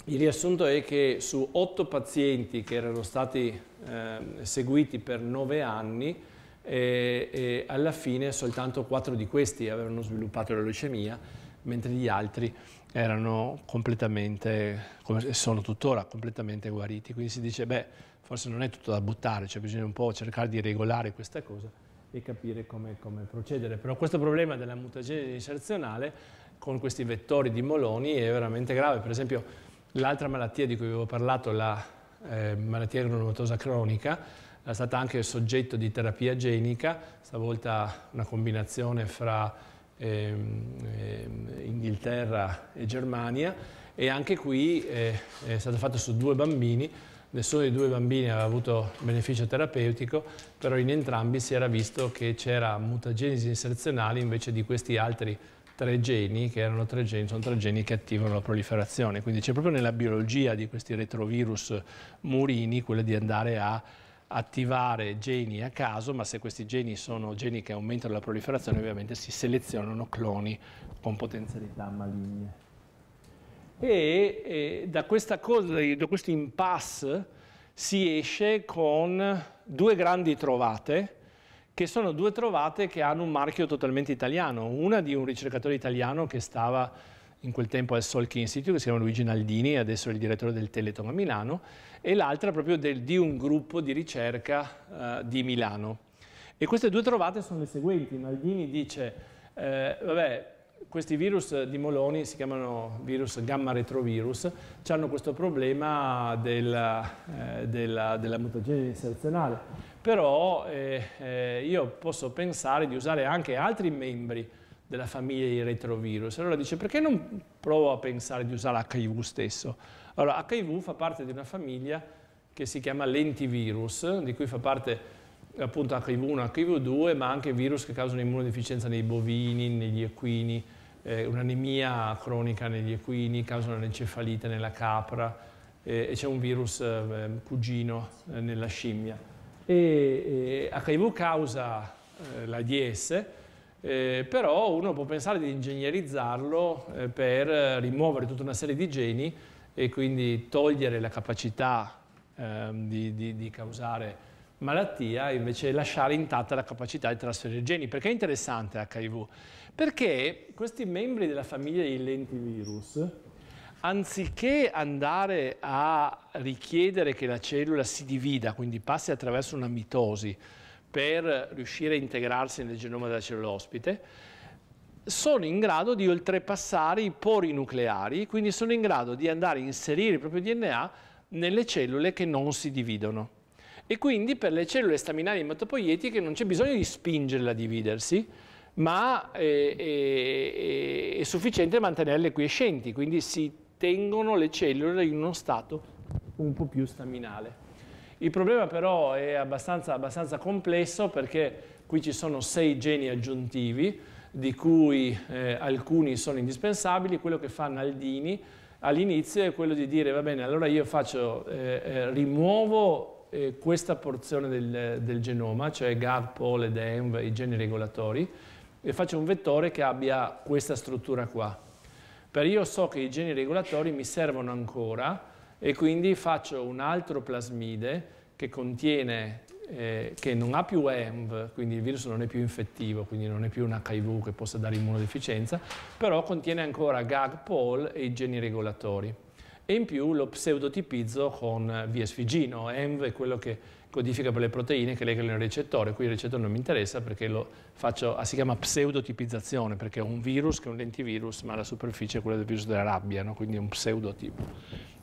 il riassunto è che su otto pazienti che erano stati eh, seguiti per nove anni, eh, alla fine soltanto quattro di questi avevano sviluppato la leucemia, mentre gli altri erano completamente, come sono tuttora completamente guariti. Quindi si dice, beh, forse non è tutto da buttare, cioè bisogna un po' cercare di regolare questa cosa e capire come, come procedere. Però questo problema della mutagenesi inserzionale con questi vettori di moloni è veramente grave. Per esempio l'altra malattia di cui avevo parlato, la eh, malattia granulomatosa cronica, è stata anche soggetto di terapia genica, stavolta una combinazione fra eh, Inghilterra e Germania e anche qui eh, è stato fatto su due bambini Nessuno dei due bambini aveva avuto beneficio terapeutico, però in entrambi si era visto che c'era mutagenesi inserzionale invece di questi altri tre geni, che erano tre geni, sono tre geni che attivano la proliferazione. Quindi c'è proprio nella biologia di questi retrovirus murini quella di andare a attivare geni a caso, ma se questi geni sono geni che aumentano la proliferazione, ovviamente si selezionano cloni con potenzialità maligne e, e da, cosa, da questo impasse si esce con due grandi trovate, che sono due trovate che hanno un marchio totalmente italiano. Una di un ricercatore italiano che stava in quel tempo al Solchi Institute, che si chiama Luigi Naldini, adesso è il direttore del Teleton a Milano, e l'altra proprio del, di un gruppo di ricerca uh, di Milano. E queste due trovate sono le seguenti. Naldini dice, eh, vabbè, questi virus di Moloni si chiamano virus gamma retrovirus, hanno questo problema della, eh, della, della mutagene inserzionale, però eh, eh, io posso pensare di usare anche altri membri della famiglia di retrovirus. Allora dice perché non provo a pensare di usare HIV stesso? Allora HIV fa parte di una famiglia che si chiama lentivirus, di cui fa parte appunto HIV1, HIV2, ma anche virus che causano immunodeficienza nei bovini, negli equini, eh, un'anemia cronica negli equini, causano l'encefalite nella capra eh, e c'è un virus eh, cugino eh, nella scimmia. E, HIV eh, causa eh, l'AIDS, però uno può pensare di ingegnerizzarlo per rimuovere tutta una serie di geni e quindi togliere la capacità ehm, di, di, di causare malattia invece lasciare intatta la capacità di trasferire geni. Perché è interessante HIV? Perché questi membri della famiglia dei lentivirus, anziché andare a richiedere che la cellula si divida, quindi passi attraverso una mitosi per riuscire a integrarsi nel genoma della cellula ospite, sono in grado di oltrepassare i pori nucleari, quindi sono in grado di andare a inserire il proprio DNA nelle cellule che non si dividono. E quindi per le cellule staminali ematopoietiche non c'è bisogno di spingerle a dividersi, ma è, eh, è, eh, eh, è sufficiente mantenerle quiescenti, quindi si tengono le cellule in uno stato un po' più staminale. Il problema però è abbastanza, abbastanza complesso perché qui ci sono sei geni aggiuntivi, di cui eh, alcuni sono indispensabili, quello che fa Naldini all'inizio è quello di dire va bene, allora io faccio, eh, eh, rimuovo eh, questa porzione del, del, genoma, cioè GAD, POL ed ENV, i geni regolatori, e faccio un vettore che abbia questa struttura qua. Per io so che i geni regolatori mi servono ancora e quindi faccio un altro plasmide che contiene, eh, che non ha più ENV, quindi il virus non è più infettivo, quindi non è più un HIV che possa dare immunodeficienza, però contiene ancora GAG, POL e i geni regolatori e in più lo pseudotipizzo con eh, VSVG, no? ENV è quello che codifica per le proteine che legano il recettore, qui il recettore non mi interessa perché lo faccio, ah, si chiama pseudotipizzazione perché è un virus che è un lentivirus ma la superficie è quella del virus della rabbia, no? quindi è un pseudotipo.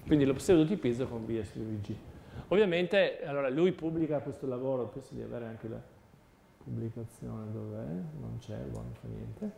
Quindi lo pseudotipizzo con VSVG. Ovviamente allora, lui pubblica questo lavoro, penso di avere anche la pubblicazione, dov'è? Non c'è, boh, non fa niente.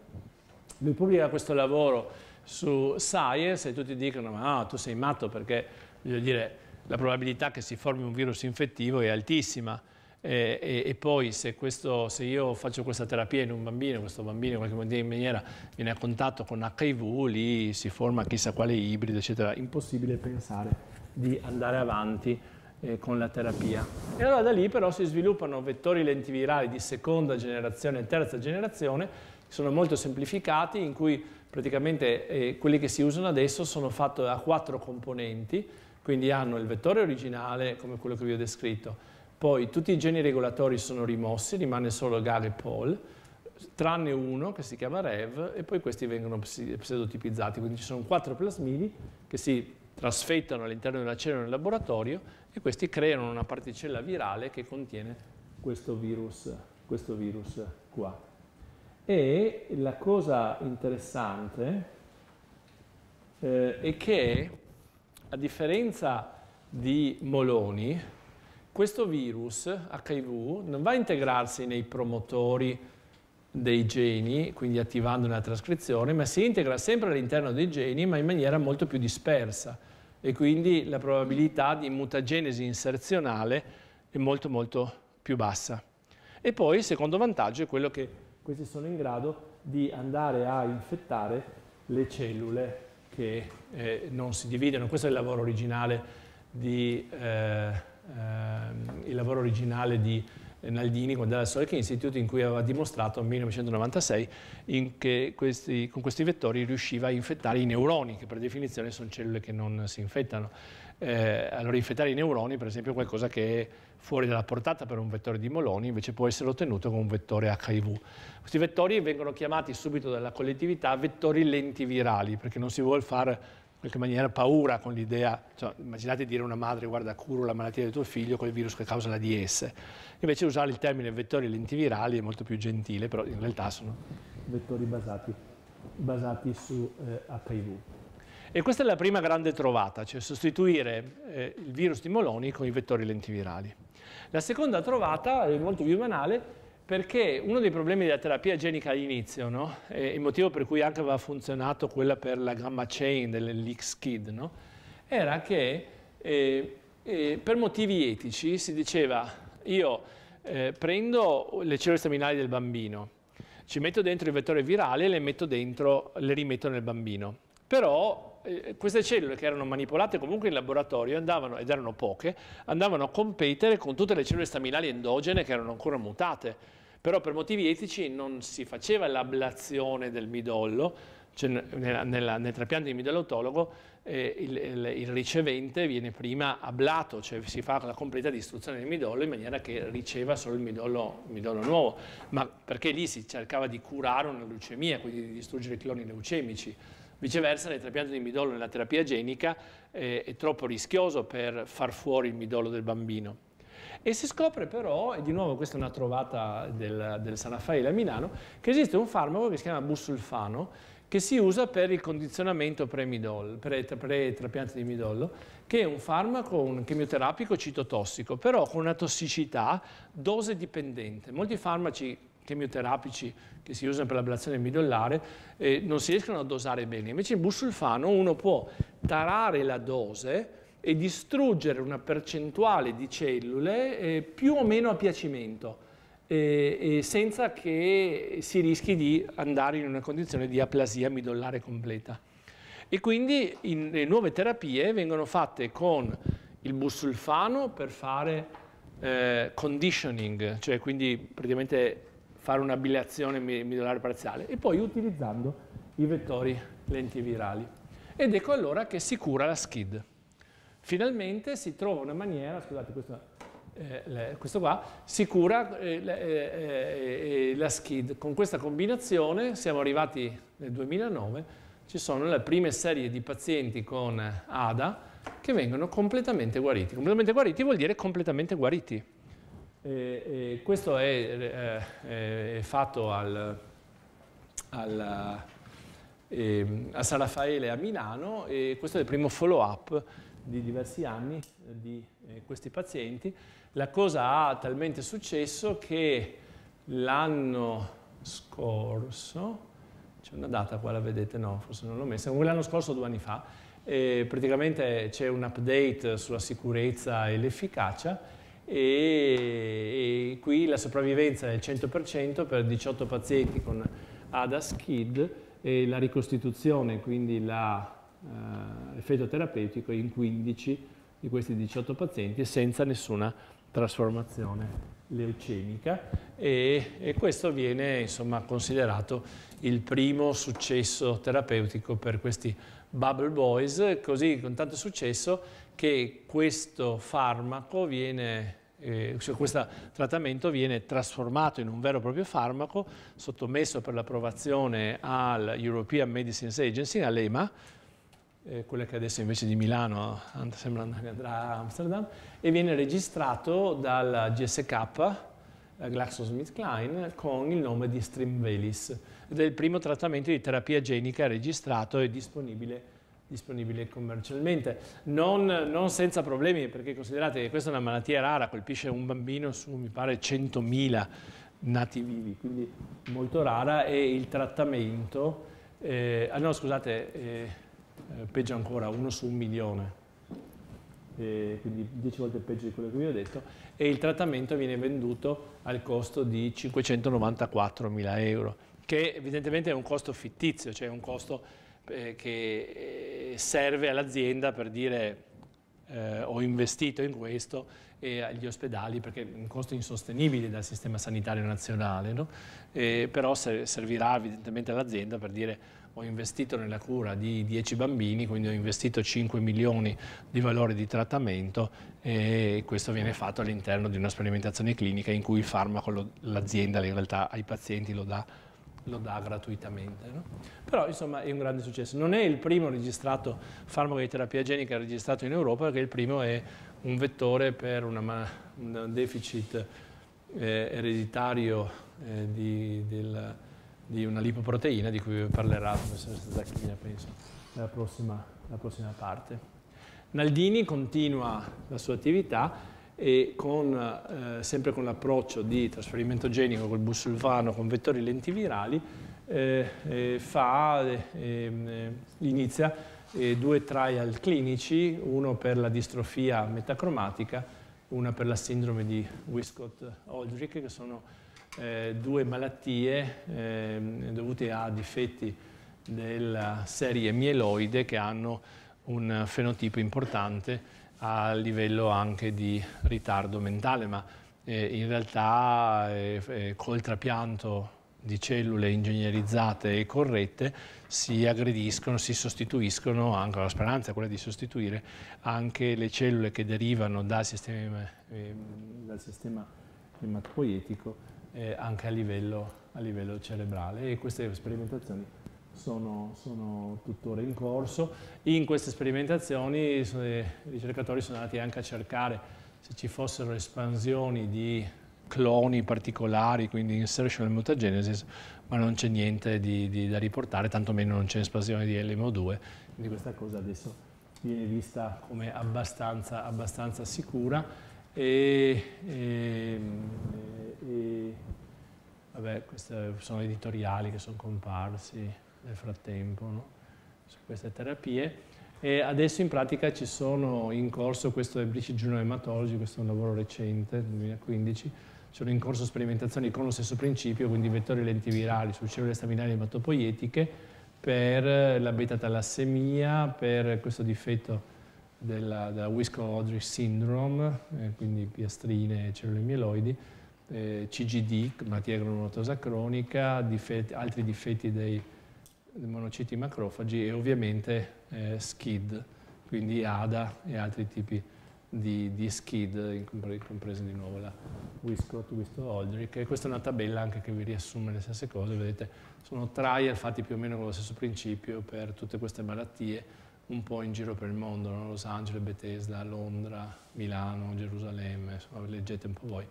Lui pubblica questo lavoro su science e tutti dicono ma no, tu sei matto perché voglio dire, la probabilità che si formi un virus infettivo è altissima e, e, e poi se, questo, se, io faccio questa terapia in un bambino, questo bambino in qualche maniera viene a contatto con HIV, lì si forma chissà quale ibrido, eccetera. Impossibile pensare di andare avanti eh, con la terapia. E allora da lì però si sviluppano vettori lentivirali di seconda generazione e terza generazione, che sono molto semplificati, in cui Praticamente eh, quelli che si usano adesso sono fatti da quattro componenti, quindi hanno il vettore originale come quello che vi ho descritto, poi tutti i geni regolatori sono rimossi, rimane solo GAG e POL, tranne uno che si chiama REV e poi questi vengono pseudotipizzati, quindi ci sono quattro plasmidi che si trasfettano all'interno della cellula nel laboratorio e questi creano una particella virale che contiene questo virus, questo virus qua. E la cosa interessante eh, è che, a differenza di Moloni, questo virus HIV non va a integrarsi nei promotori dei geni, quindi attivando una trascrizione, ma si integra sempre all'interno dei geni, ma in maniera molto più dispersa e quindi la probabilità di mutagenesi inserzionale è molto molto più bassa. E poi il secondo vantaggio è quello che questi sono in grado di andare a infettare le cellule che eh, non si dividono. Questo è il lavoro originale di, eh, eh, lavoro originale di Naldini quando era al Solecchio Institute in cui aveva dimostrato nel 1996 che questi, con questi vettori riusciva a infettare i neuroni, che per definizione sono cellule che non si infettano. Eh, allora infettare i neuroni per esempio è qualcosa che è fuori dalla portata per un vettore di Moloni, invece può essere ottenuto con un vettore HIV. Questi vettori vengono chiamati subito dalla collettività vettori lentivirali, perché non si vuole far qualche maniera paura con l'idea, cioè, immaginate dire a una madre guarda curo la malattia del tuo figlio con il virus che causa la DS, invece usare il termine vettori lentivirali è molto più gentile, però in realtà sono... Vettori basati, basati su eh, HIV. E questa è la prima grande trovata, cioè sostituire eh, il virus di Moloni con i vettori lentivirali. La seconda trovata, è molto più banale, perché uno dei problemi della terapia genica all'inizio, no? il motivo per cui anche aveva funzionato quella per la gamma chain dell'X-Kid, no? era che eh, eh, per motivi etici si diceva io eh, prendo le cellule staminali del bambino, ci metto dentro il vettore virale e le, dentro, le rimetto nel bambino. Però eh, eh, queste cellule che erano manipolate comunque in laboratorio andavano, ed erano poche, andavano a competere con tutte le cellule staminali endogene che erano ancora mutate. Però per motivi etici non si faceva l'ablazione del midollo, cioè nella, nella, nel trapianto di midollo autologo eh, il, il, il, ricevente viene prima ablato, cioè si fa la completa distruzione del midollo in maniera che riceva solo il midollo, il midollo nuovo, ma perché lì si cercava di curare una leucemia, quindi di distruggere i cloni leucemici. Viceversa nel trapianto di midollo nella terapia genica eh, è troppo rischioso per far fuori il midollo del bambino. E si scopre però, e di nuovo questa è una trovata del, del San Raffaele a Milano, che esiste un farmaco che si chiama busulfano che si usa per il condizionamento pre trapianto pre di midollo, che è un farmaco, un chemioterapico citotossico, però con una tossicità dose dipendente. Molti farmaci chemioterapici che si usano per l'ablazione midollare eh, non si riescono a dosare bene. Invece il busulfano uno può tarare la dose e distruggere una percentuale di cellule eh, più o meno a piacimento, eh, senza che si rischi di andare in una condizione di aplasia midollare completa. E quindi in, le nuove terapie vengono fatte con il busulfano per fare eh, conditioning, cioè quindi praticamente fare un'abilazione midollare parziale e poi utilizzando i vettori lentivirali. Ed ecco allora che si cura la SCID. Finalmente si trova una maniera, scusate questo, eh, questo qua, si cura eh, eh, eh, eh, la SCID. Con questa combinazione siamo arrivati nel 2009, ci sono le prime serie di pazienti con ADA che vengono completamente guariti. Completamente guariti vuol dire completamente guariti e, e questo è, è, eh, è fatto al, al, eh, ehm, a San Raffaele a Milano e questo è il primo follow-up di diversi anni eh, di eh, questi pazienti. La cosa ha talmente successo che l'anno scorso, c'è una data qua, la vedete? No, forse non l'ho messa, l'anno scorso due anni fa, eh, praticamente c'è un update sulla sicurezza e l'efficacia e, e qui la sopravvivenza è il 100% per 18 pazienti con ADAS-KID e la ricostituzione, quindi l'effetto eh, terapeutico in 15 di questi 18 pazienti senza nessuna trasformazione leucemica e, e, questo viene insomma, considerato il primo successo terapeutico per questi Bubble Boys, così con tanto successo che questo farmaco viene eh, cioè questo trattamento viene trasformato in un vero e proprio farmaco, sottomesso per l'approvazione all'European Medicines Agency, all'EMA, eh, quella che adesso invece di Milano sembra andrà a Amsterdam, e viene registrato dalla GSK, eh, GlaxoSmithKline, con il nome di Strimvelis del primo trattamento di terapia genica registrato e disponibile disponibile commercialmente, non, non, senza problemi perché considerate che questa è una malattia rara, colpisce un bambino su mi pare 100.000 nati vivi, quindi molto rara e il trattamento, eh, ah no scusate, eh, eh peggio ancora, uno su un milione, eh, quindi 10 volte peggio di quello che vi ho detto, e il trattamento viene venduto al costo di 594.000 euro che evidentemente è un costo fittizio, cioè un costo eh, che eh, serve all'azienda per dire eh, ho investito in questo e agli ospedali perché è un costo insostenibile dal sistema sanitario nazionale, no? eh, però servirà evidentemente all'azienda per dire ho investito nella cura di 10 bambini, quindi ho investito 5 milioni di valore di trattamento e questo viene fatto all'interno di una sperimentazione clinica in cui il farmaco, l'azienda in realtà ai pazienti lo dà lo dà gratuitamente. No? Però insomma è un grande successo. Non è il primo registrato farmaco di terapia genica registrato in Europa, perché il primo è un vettore per una, un deficit eh, ereditario eh, di, del, di, una lipoproteina di cui parlerà il professor Zacchina, penso, nella prossima, nella prossima parte. Naldini continua la sua attività e con, eh, sempre con l'approccio di trasferimento genico col busulfano con vettori lentivirali eh, eh, fa, eh, eh, inizia due trial clinici, uno per la distrofia metacromatica, una per la sindrome di Wiscott-Oldrich, che sono eh, due malattie eh, dovute a difetti della serie mieloide che hanno un fenotipo importante a livello anche di ritardo mentale, ma eh, in realtà eh, eh, col trapianto di cellule ingegnerizzate e corrette si aggrediscono, si sostituiscono anche, la speranza è quella di sostituire anche le cellule che derivano dal sistema, eh, dal sistema ematopoietico eh, anche a livello, a livello cerebrale e queste sperimentazioni sono, sono tuttora in corso. In queste sperimentazioni eh, i ricercatori sono andati anche a cercare se ci fossero espansioni di cloni particolari, quindi insertion e mutagenesis, ma non c'è niente di, di, da riportare, tantomeno non c'è espansione di LMO2, quindi questa cosa adesso viene vista come abbastanza, abbastanza sicura e, ehm, e, e, vabbè, questi sono editoriali che sono comparsi nel frattempo no? su queste terapie. E adesso in pratica ci sono in corso, questo è British Journal Hematology, questo è un lavoro recente, 2015, sono in corso sperimentazioni con lo stesso principio, quindi vettori lentivirali su cellule staminali ematopoietiche per la beta-talassemia, per questo difetto della, della Wisconsin-Odrich syndrome, eh, quindi piastrine e cellule mieloidi, eh, CGD, malattia granulosa cronica, difetti, altri difetti dei monociti macrofagi e ovviamente eh, SCID, quindi ADA e altri tipi di, di SCID, compresa di nuovo la Wiscott, Wiscott Aldrich. E questa è una tabella anche che vi riassume le stesse cose, vedete, sono trial fatti più o meno con lo stesso principio per tutte queste malattie, un po' in giro per il mondo, no? Los Angeles, Bethesda, Londra, Milano, Gerusalemme, insomma, leggete un po' voi,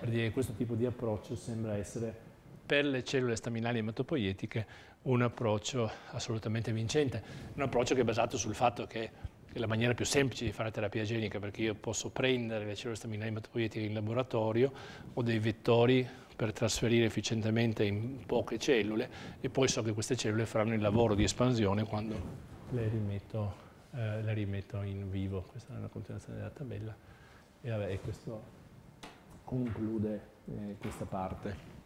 per dire che questo tipo di approccio sembra essere per le cellule staminali ematopoietiche un approccio assolutamente vincente, un approccio che è basato sul fatto che, è la maniera più semplice di fare terapia genica, perché io posso prendere le cellule staminali ematopoietiche in laboratorio, ho dei vettori per trasferire efficientemente in poche cellule e poi so che queste cellule faranno il lavoro di espansione quando le rimetto, eh, le rimetto in vivo. Questa è una continuazione della tabella e, vabbè, questo conclude eh, questa parte.